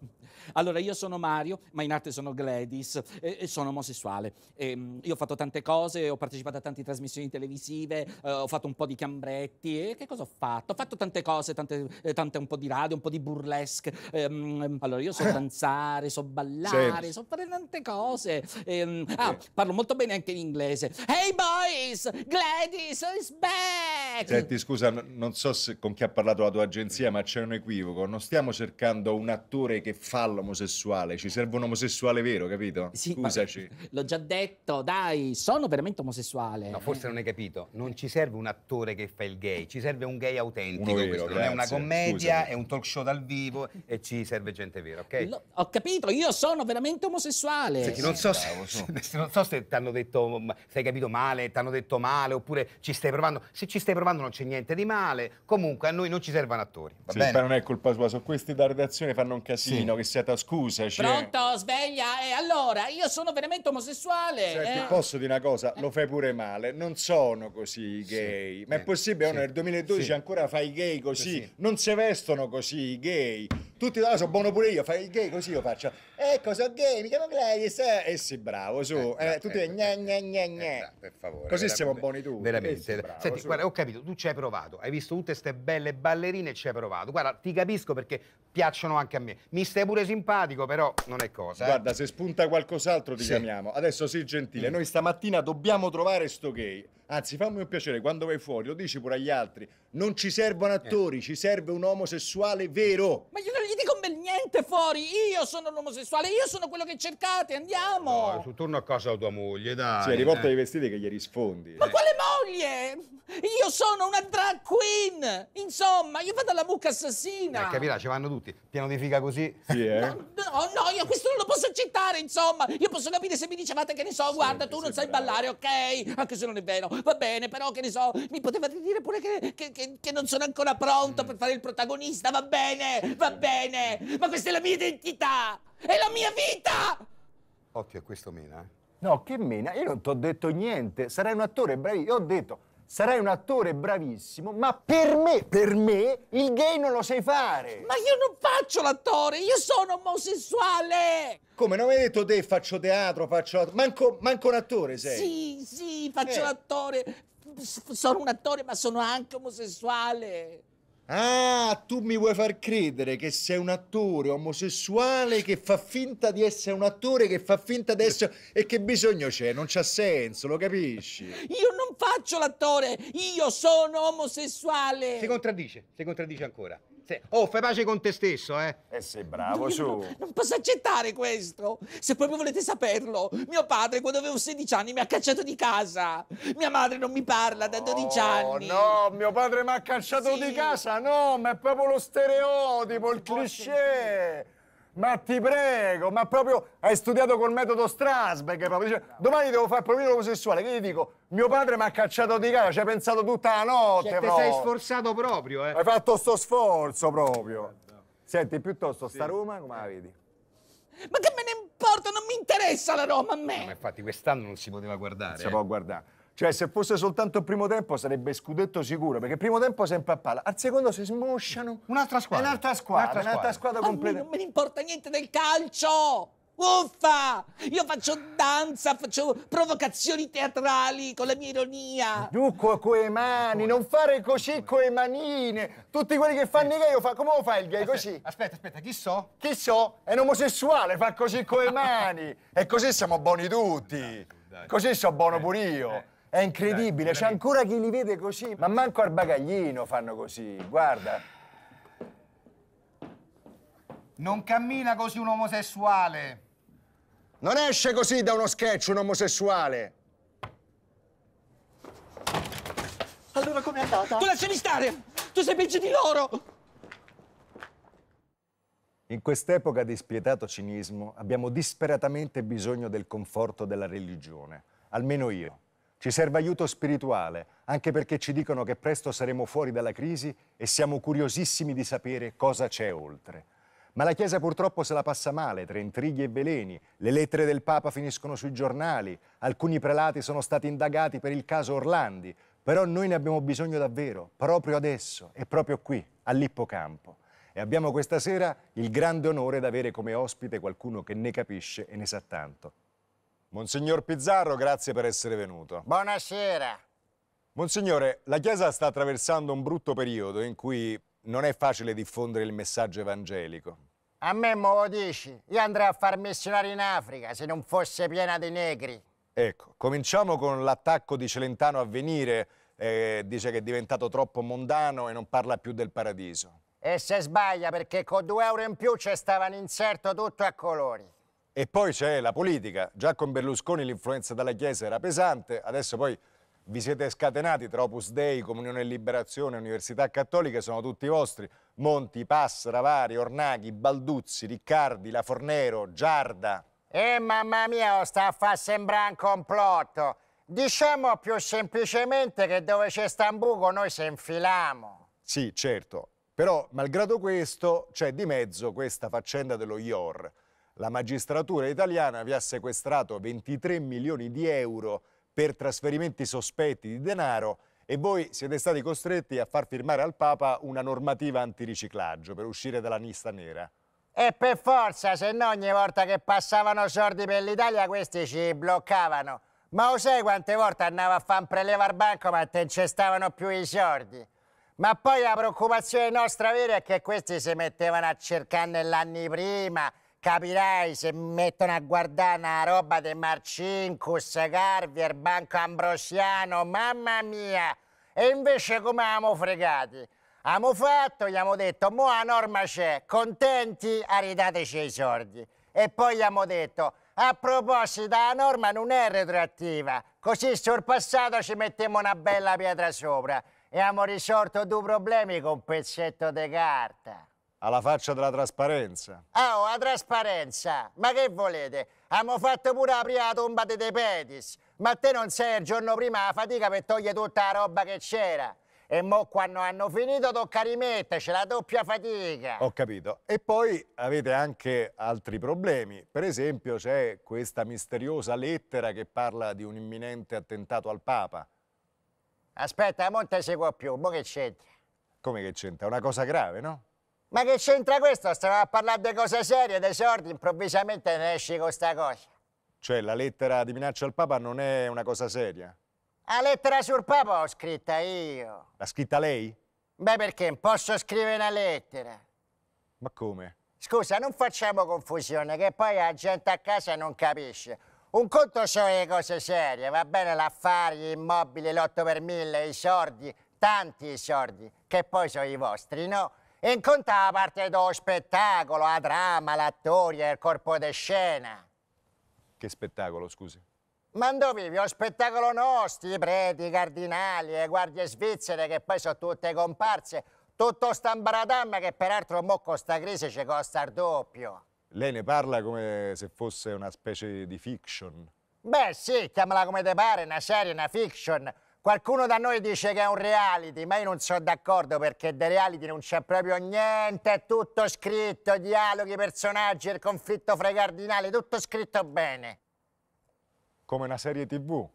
Allora, io sono Mario, ma in arte sono Gladys e, e sono omosessuale. E, ehm, io ho fatto tante cose, ho partecipato a tante trasmissioni televisive, eh, ho fatto un po' di cambretti e che cosa ho fatto? Ho fatto tante cose, tante, eh, tante un po' di radio, un po' di burlesque. Ehm, allora, io so eh. danzare, so ballare, sì. so fare tante cose. Ehm, ah, parlo molto bene anche in inglese. Hey boys, Gladys is back! Eh, Senti, scusa, non so se, con chi ha parlato la tua agenzia, ma c'è un equivoco. Non stiamo cercando un attore che fa l'omosessuale, ci serve un omosessuale vero, capito? Sì, Scusaci. *laughs* L'ho già detto, dai, sono veramente omosessuale. No, forse non hai capito. Non ci serve un attore che fa il gay, ci serve un gay autentico. Vero, non è una commedia, Scusami. è un talk show dal vivo e ci serve gente vera, ok? Lo, ho capito, io sono veramente omosessuale. Senti, non so se, *laughs* non so se ti hanno detto, se hai capito male, ti hanno detto male, oppure ci stai provando. Se ci stai provando, non c'è niente di male. Comunque a noi non ci servono attori. Va sì, bene? non è colpa sua, sono questi da redazione fanno un casino, sì. che siate a scusa. Pronto, sveglia. E eh, allora, io sono veramente omosessuale. Cioè, eh. posso dire una cosa, eh. lo fai pure male. Non sono così gay. Sì. Ma è eh, possibile, nel 2012 ancora fai gay così? Non si vestono così i gay. Tutti da ah, sono buono pure io, fai il gay così io faccio. Ecco, sono gay, mi chiamo Gladys. Eh, eh sì, bravo, su. Eh, eh tutti eh, gna gna gna gna. Per favore. Così siamo buoni tu. Veramente. Senti, bravo, guarda, ho capito capito, tu ci hai provato, hai visto tutte queste belle ballerine e ci hai provato. Guarda, ti capisco perché piacciono anche a me. Mi stai pure simpatico, però non è cosa. Eh? Guarda, se spunta qualcos'altro ti sì. chiamiamo. Adesso sii gentile, mm. noi stamattina dobbiamo trovare sto gay. Anzi, fammi un piacere, quando vai fuori lo dici pure agli altri. Non ci servono eh. attori, eh. ci serve un omosessuale vero. Ma io non gli dico niente fuori. Io sono un omosessuale io sono quello che cercate, andiamo. No, tu torna a casa tua moglie, dai. Sì, rivolta eh. i vestiti che gli rispondi. Ma eh. quale moglie? Io sono una drag queen. Insomma, io vado alla mucca assassina. Eh, capirà, ci vanno tutti. Piano di figa così. Sì, eh. No, no, no, io questo non lo posso accettare, insomma. Io posso capire se mi dicevate che ne so, guarda, tu non sai bravo. ballare, ok? Anche se non è vero va bene, però che ne so, mi potevate dire pure che, che, che, che non sono ancora pronto per fare il protagonista, va bene, va bene, ma questa è la mia identità, è la mia vita! Occhio, a questo Mina. Eh. No, che Mina, Io non ti ho detto niente, sarai un attore bravo, io ho detto Sarai un attore bravissimo, ma per me, per me, il gay non lo sai fare. Ma io non faccio l'attore, io sono omosessuale. Come, non mi hai detto te faccio teatro, faccio... Att manco, manco un attore sei. Sì, sì, faccio eh. l'attore. Sono un attore, ma sono anche omosessuale. Ah, tu mi vuoi far credere che sei un attore omosessuale che fa finta di essere un attore, che fa finta di essere... e che bisogno c'è? Non c'ha senso, lo capisci? Io non faccio l'attore, io sono omosessuale! Si contraddice, si contraddice ancora. Oh, fai pace con te stesso, eh? Eh sei bravo, su. No, non posso accettare questo. Se proprio volete saperlo, mio padre quando avevo 16 anni mi ha cacciato di casa. Mia madre non mi parla da 12 oh, anni. No, no, mio padre mi ha cacciato sì. di casa, no, ma è proprio lo stereotipo, il cliché. Ma ti prego, ma proprio hai studiato col metodo Strasberg, proprio. Dice, domani devo fare provino omosessuale, che gli dico? Mio padre mi ha cacciato di casa, ci hai pensato tutta la notte, cioè, ti sei sforzato proprio, eh. Hai fatto sto sforzo proprio. Senti, piuttosto, sì. sta Roma come la vedi? Ma che me ne importa, non mi interessa la Roma a me! No, ma infatti quest'anno non si poteva guardare. Non si eh. può guardare. Cioè, se fosse soltanto il primo tempo sarebbe scudetto sicuro, perché il primo tempo sempre a palla, al secondo si smosciano. Un'altra squadra. Un'altra squadra, un'altra squadra, squadra completa. non me ne importa niente del calcio! Uffa! Io faccio danza, faccio provocazioni teatrali con la mia ironia. Giucco coi mani, non fare così coi manine. Tutti quelli che fanno i gay, io fa... come lo fa il gay così? Aspetta, aspetta, chi so? Chi so? È un omosessuale, fa così coi *laughs* mani. e così siamo buoni tutti. Così so buono eh, pure io. Eh. È incredibile, c'è ancora chi li vede così, ma manco al bagaglino fanno così, guarda. Non cammina così un omosessuale. Non esce così da uno sketch un omosessuale. Allora com'è andata? Tu lasciami stare! Tu sei peggio di loro! In quest'epoca di spietato cinismo abbiamo disperatamente bisogno del conforto della religione, almeno io. Ci serve aiuto spirituale, anche perché ci dicono che presto saremo fuori dalla crisi e siamo curiosissimi di sapere cosa c'è oltre. Ma la Chiesa purtroppo se la passa male tra intrighi e veleni, le lettere del Papa finiscono sui giornali, alcuni prelati sono stati indagati per il caso Orlandi, però noi ne abbiamo bisogno davvero, proprio adesso e proprio qui, all'Ippocampo. E abbiamo questa sera il grande onore di avere come ospite qualcuno che ne capisce e ne sa tanto. Monsignor Pizzarro, grazie per essere venuto. Buonasera. Monsignore, la Chiesa sta attraversando un brutto periodo in cui non è facile diffondere il messaggio evangelico. A me me lo dici? Io andrei a far missionare in Africa se non fosse piena di negri. Ecco, cominciamo con l'attacco di Celentano a venire. Eh, dice che è diventato troppo mondano e non parla più del paradiso. E se sbaglia perché con due euro in più ci stava un inserto tutto a colori. E poi c'è la politica. Già con Berlusconi l'influenza della Chiesa era pesante, adesso poi vi siete scatenati tra Opus Dei, Comunione e Liberazione, Università Cattolica, sono tutti vostri. Monti, Pass, Ravari, Ornaghi, Balduzzi, Riccardi, La Fornero, Giarda. Eh mamma mia, sta a far sembrare un complotto. Diciamo più semplicemente che dove c'è Stambuco noi se infiliamo. Sì, certo. Però, malgrado questo, c'è di mezzo questa faccenda dello IOR la magistratura italiana vi ha sequestrato 23 milioni di euro per trasferimenti sospetti di denaro e voi siete stati costretti a far firmare al Papa una normativa antiriciclaggio per uscire dalla lista nera. E per forza, se no ogni volta che passavano sordi per l'Italia questi ci bloccavano. Ma lo sai quante volte andavo a far preleva al banco ma non ci stavano più i sordi? Ma poi la preoccupazione nostra vera è che questi si mettevano a cercarne l'anni prima, Capirai se mettono a guardare una roba di Marcinkus, Carvier, Banco Ambrosiano, mamma mia! E invece come abbiamo fregati? Abbiamo fatto, gli abbiamo detto, mo la norma c'è, contenti, aridateci i soldi. E poi gli abbiamo detto, a proposito, la norma non è retroattiva, così sul passato ci mettiamo una bella pietra sopra e abbiamo risolto due problemi con un pezzetto di carta alla faccia della trasparenza. Oh, la trasparenza! Ma che volete? Abbiamo fatto pure aprire la tomba di De Pedis. Ma te non sei il giorno prima la fatica per togliere tutta la roba che c'era. E mo quando hanno finito tocca rimetterci la doppia fatica. Ho capito. E poi avete anche altri problemi. Per esempio c'è questa misteriosa lettera che parla di un imminente attentato al Papa. Aspetta, non monte seguo più, mo che c'entra? Come che c'entra? È una cosa grave, no? Ma che c'entra questo? Stava a parlare di cose serie, dei sordi, improvvisamente ne esci con questa cosa. Cioè, la lettera di minaccia al Papa non è una cosa seria? La lettera sul Papa l'ho scritta io. L'ha scritta lei? Beh, perché non posso scrivere una lettera. Ma come? Scusa, non facciamo confusione, che poi la gente a casa non capisce. Un conto sono le cose serie, va bene l'affare, gli immobili, l'otto per mille, i sordi, tanti i sordi, che poi sono i vostri, no? In conta la parte dello spettacolo, la trama, l'attoria, il corpo di scena. Che spettacolo, scusi? Mando vivi lo spettacolo nostro, i preti, i cardinali, le guardie svizzere che poi sono tutte comparse, tutto sta st'ambaradam che peraltro mo con sta crisi ci costa il doppio. Lei ne parla come se fosse una specie di fiction? Beh sì, chiamala come te pare, una serie, una fiction, Qualcuno da noi dice che è un reality, ma io non sono d'accordo perché da reality non c'è proprio niente, è tutto scritto, dialoghi, personaggi, il conflitto fra i cardinali, tutto scritto bene. Come una serie tv?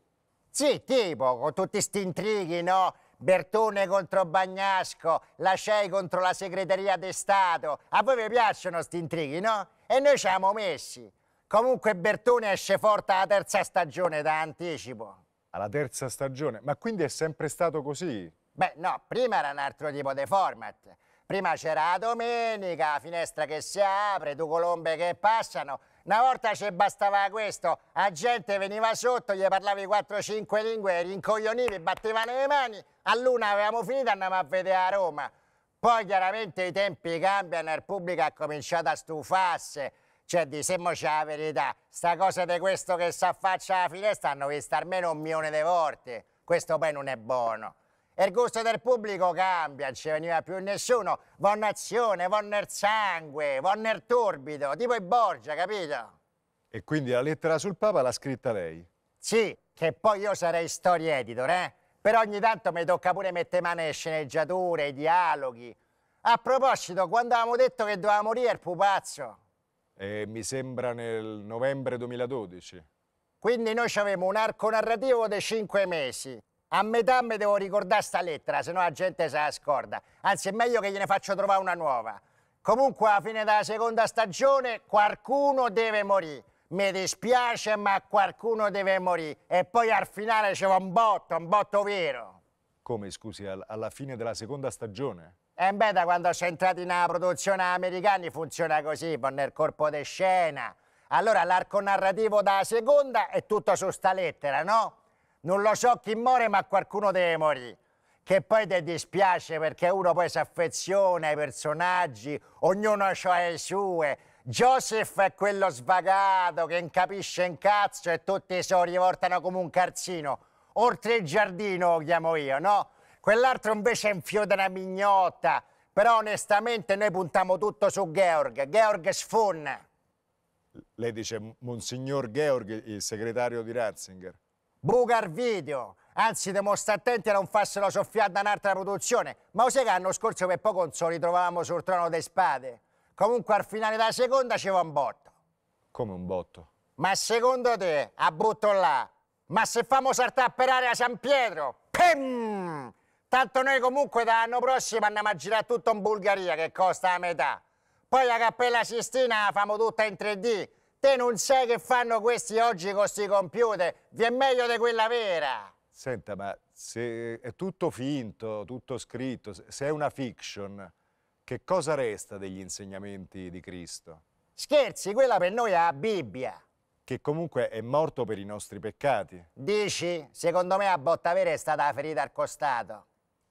Sì, tipo, con tutti questi intrighi, no? Bertone contro Bagnasco, la CEI contro la segreteria di Stato. A voi vi piacciono questi intrighi, no? E noi ci siamo messi. Comunque Bertone esce forte alla terza stagione da anticipo alla terza stagione. Ma quindi è sempre stato così? Beh, no, prima era un altro tipo di format. Prima c'era la domenica, la finestra che si apre, due colombe che passano. Una volta ci bastava questo, la gente veniva sotto, gli parlavi 4-5 lingue, rincoglionivi, battevano le mani, A luna avevamo finito, andavamo a vedere a Roma. Poi chiaramente i tempi cambiano, il pubblico ha cominciato a stufarsi, cioè, di diciamo se c'è la verità, sta cosa di questo che si affaccia alla finestra hanno visto almeno un milione di volte. Questo poi non è buono. E il gusto del pubblico cambia, non ci veniva più nessuno. Von azione, von nel sangue, von nel torbido, tipo i Borgia, capito? E quindi la lettera sul Papa l'ha scritta lei? Sì, che poi io sarei story editor, eh? Però ogni tanto mi tocca pure mettere mano alle sceneggiature, ai dialoghi. A proposito, quando avevamo detto che doveva morire il pupazzo, eh, mi sembra nel novembre 2012. Quindi noi avevamo un arco narrativo di cinque mesi. A metà mi devo ricordare sta lettera, sennò la gente se la scorda. Anzi, è meglio che gliene faccio trovare una nuova. Comunque, alla fine della seconda stagione, qualcuno deve morire. Mi dispiace, ma qualcuno deve morire. E poi al finale c'è un botto, un botto vero. Come, scusi, alla fine della seconda stagione? E eh, beh, da quando sono entrato in una produzione americana funziona così, vanno nel corpo di scena. Allora l'arco narrativo da seconda è tutto su sta lettera, no? Non lo so chi muore, ma qualcuno deve morire. Che poi ti dispiace perché uno poi si affeziona ai personaggi, ognuno ha le sue. Joseph è quello svagato che incapisce in cazzo e tutti i suoi rivoltano come un calzino. Oltre il giardino lo chiamo io, no? quell'altro invece è un infiota una mignotta. Però onestamente noi puntiamo tutto su Georg, Georg Sfun. Lei dice Monsignor Georg, il segretario di Ratzinger. Bugar video! Anzi, devo stare attenti a non farselo soffiare da un'altra produzione. Ma lo sai che l'anno scorso per poco non so ritrovavamo sul trono delle spade? Comunque al finale della seconda c'è un botto. Come un botto? Ma secondo te, a butto là, ma se famo saltare per aria San Pietro, pim! Tanto noi comunque dall'anno prossimo andiamo a girare tutto in Bulgaria che costa la metà. Poi la Cappella Sistina la famo tutta in 3D. Te non sai che fanno questi oggi con questi computer, vi è meglio di quella vera. Senta, ma se è tutto finto, tutto scritto, se è una fiction, che cosa resta degli insegnamenti di Cristo? Scherzi, quella per noi è la Bibbia. Che comunque è morto per i nostri peccati. Dici? Secondo me a botta vera è stata ferita al costato.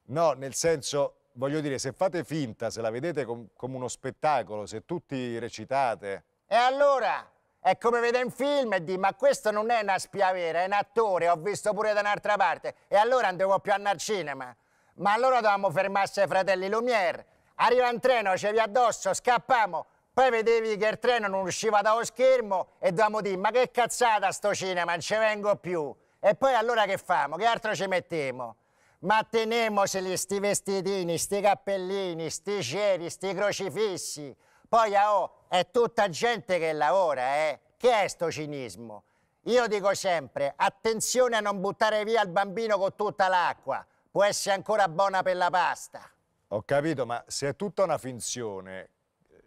No, nel senso, voglio dire, se fate finta, se la vedete com come uno spettacolo, se tutti recitate... E allora? È come vede in film e di ma questo non è una spia vera, è un attore, ho visto pure da un'altra parte. E allora andiamo più andare al cinema. Ma allora dovevamo fermarsi ai fratelli Lumière. Arriva un treno, ci vi addosso, scappiamo. Poi vedevi che il treno non usciva dallo schermo e dovevamo dire ma che cazzata sto cinema, non ci vengo più. E poi allora che famo? Che altro ci mettiamo? Ma tenemoseli sti vestitini, sti cappellini, sti ceri, sti crocifissi. Poi ah, oh, è tutta gente che lavora, eh. Che è sto cinismo? Io dico sempre, attenzione a non buttare via il bambino con tutta l'acqua. Può essere ancora buona per la pasta. Ho capito, ma se è tutta una finzione,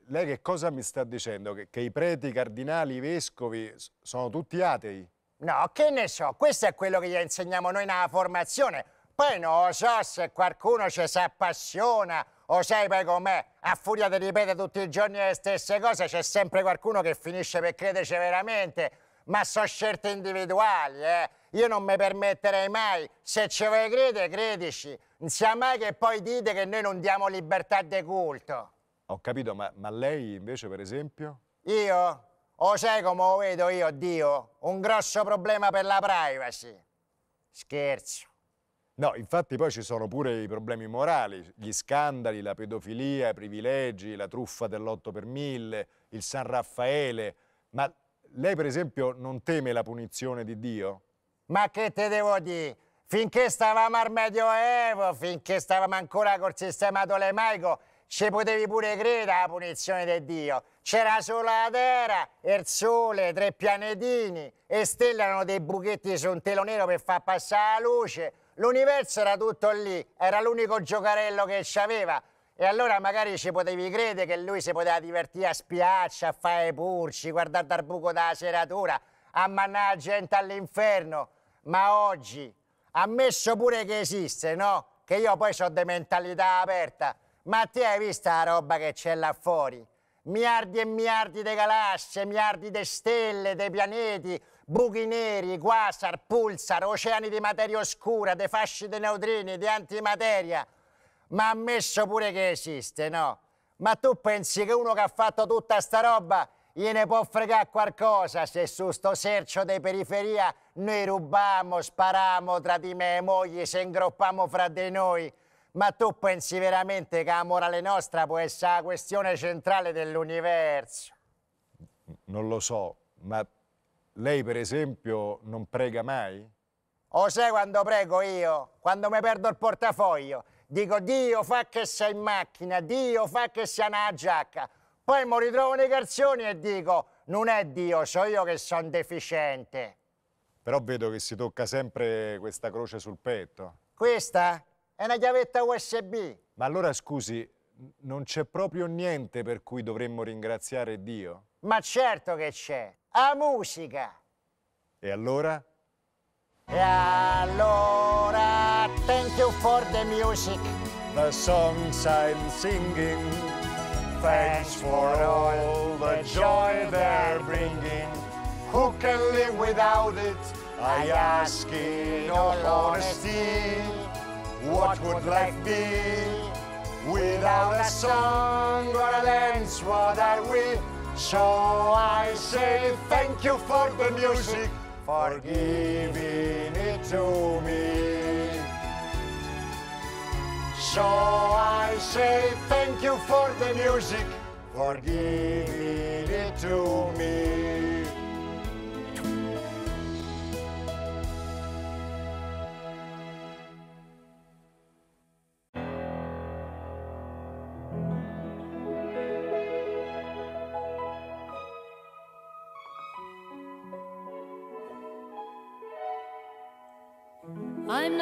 lei che cosa mi sta dicendo? Che, che, i preti, i cardinali, i vescovi sono tutti atei? No, che ne so, questo è quello che gli insegniamo noi nella formazione. Poi non so se qualcuno ci si appassiona o sai poi com'è, a furia di ripetere tutti i giorni le stesse cose c'è sempre qualcuno che finisce per crederci veramente, ma sono scelte individuali, eh. Io non mi permetterei mai, se ci vuoi credere, credici. Non sia mai che poi dite che noi non diamo libertà di culto. Ho capito, ma, ma lei invece, per esempio? Io? O sai come vedo io, Dio? Un grosso problema per la privacy. Scherzo. No, infatti poi ci sono pure i problemi morali, gli scandali, la pedofilia, i privilegi, la truffa dell'otto per mille, il San Raffaele. Ma lei per esempio non teme la punizione di Dio? Ma che te devo dire? Finché stavamo al Medioevo, finché stavamo ancora col sistema tolemaico, ci potevi pure credere alla punizione di Dio. C'era solo la terra, il sole, tre pianetini, e stelle erano dei buchetti su un telo nero per far passare la luce L'universo era tutto lì, era l'unico giocarello che c'aveva. E allora magari ci potevi credere che lui si poteva divertire a spiaccia, a fare purci, guardare dal buco della seratura, a mannare gente all'inferno. Ma oggi, ammesso pure che esiste, no? Che io poi ho di mentalità aperta. Ma ti hai visto la roba che c'è là fuori? Miliardi e miliardi di galassie, miliardi di stelle, di pianeti, buchi neri, quasar, pulsar, oceani di materia oscura, dei fasci di neutrini, di antimateria. Ma ammesso pure che esiste, no? Ma tu pensi che uno che ha fatto tutta sta roba gliene può fregare qualcosa se su sto sercio di periferia noi rubamo, sparamo tra di me e moglie, se ingroppiamo fra di noi? Ma tu pensi veramente che la morale nostra può essere la questione centrale dell'universo? Non lo so, ma lei, per esempio, non prega mai? O sai quando prego io? Quando mi perdo il portafoglio. Dico, Dio fa che sia in macchina, Dio fa che sia una giacca. Poi mi ritrovo nei garzoni e dico, non è Dio, so io che sono deficiente. Però vedo che si tocca sempre questa croce sul petto. Questa è una chiavetta USB. Ma allora, scusi, non c'è proprio niente per cui dovremmo ringraziare Dio? Ma certo che c'è, a musica! E allora? E allora, thank you for the music. The songs I'm singing, thanks for all the joy they're bringing. Who can live without it? I ask in all honesty, what would life be without a song or a What so I say thank you for the music, for giving it to me. So I say thank you for the music, for giving it to me.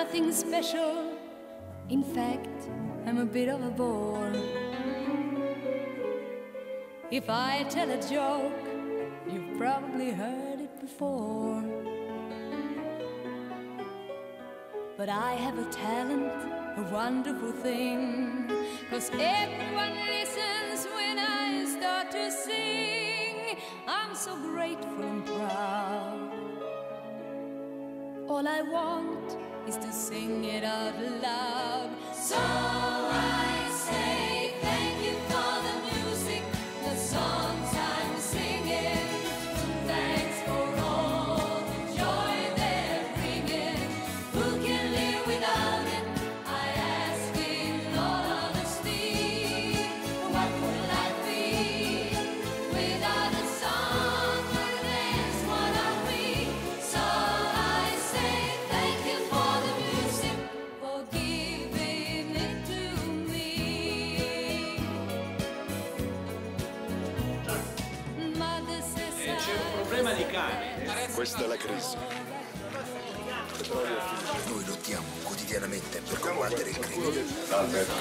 nothing special. In fact, I'm a bit of a bore. If I tell a joke, you've probably heard it before. But I have a talent, a wonderful thing. Cause everyone listens when I start to sing. I'm so grateful and proud. All I want is to sing it out loud. So I virus della crisi. Noi lottiamo quotidianamente per combattere il crimine. Alberto.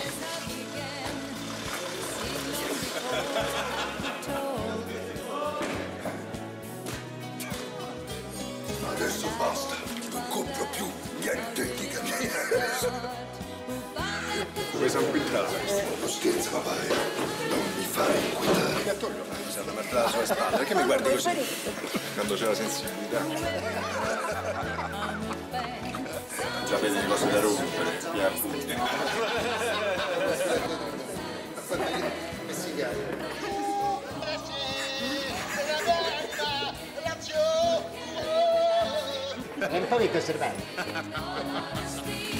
Adesso basta. Non compro più niente di cantina. Vuoi sanguintare? Non scherzo, papà. Eh. Non mi fare inquietare. Che attorno fai usando per la sua spalla? Perché mi guardi così? Quando c'è la sensibilità. Già vedi le cose da rompere, via appunto. Messicano. È un po' di conservare.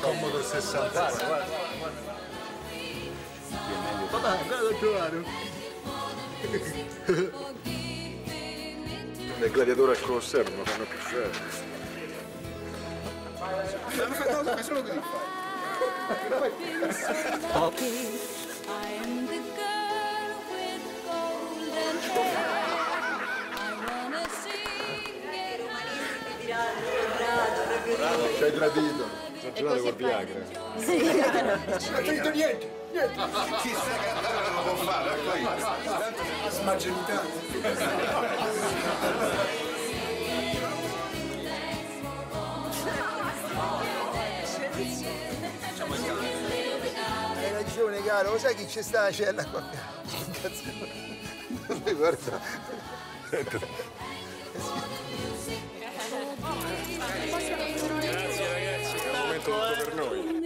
Commodore 64, guarda. Papà, guarda Giovanni. Nel *laughs* gladiatore al Colosseo non lo fanno più fare. Ma fai cosa? Fai solo così. Pop. Bravo, ci hai tradito. Esagerate col Viagra. Sì. Non ho finito niente. Niente. Ah, ah, ah. Chissà che andare non lo può fare, ecco io. Smagenitato. Hai ragione caro, lo sai chi c'è sta la cella qua? Cazzo. Guarda. Aspetta tutto per noi.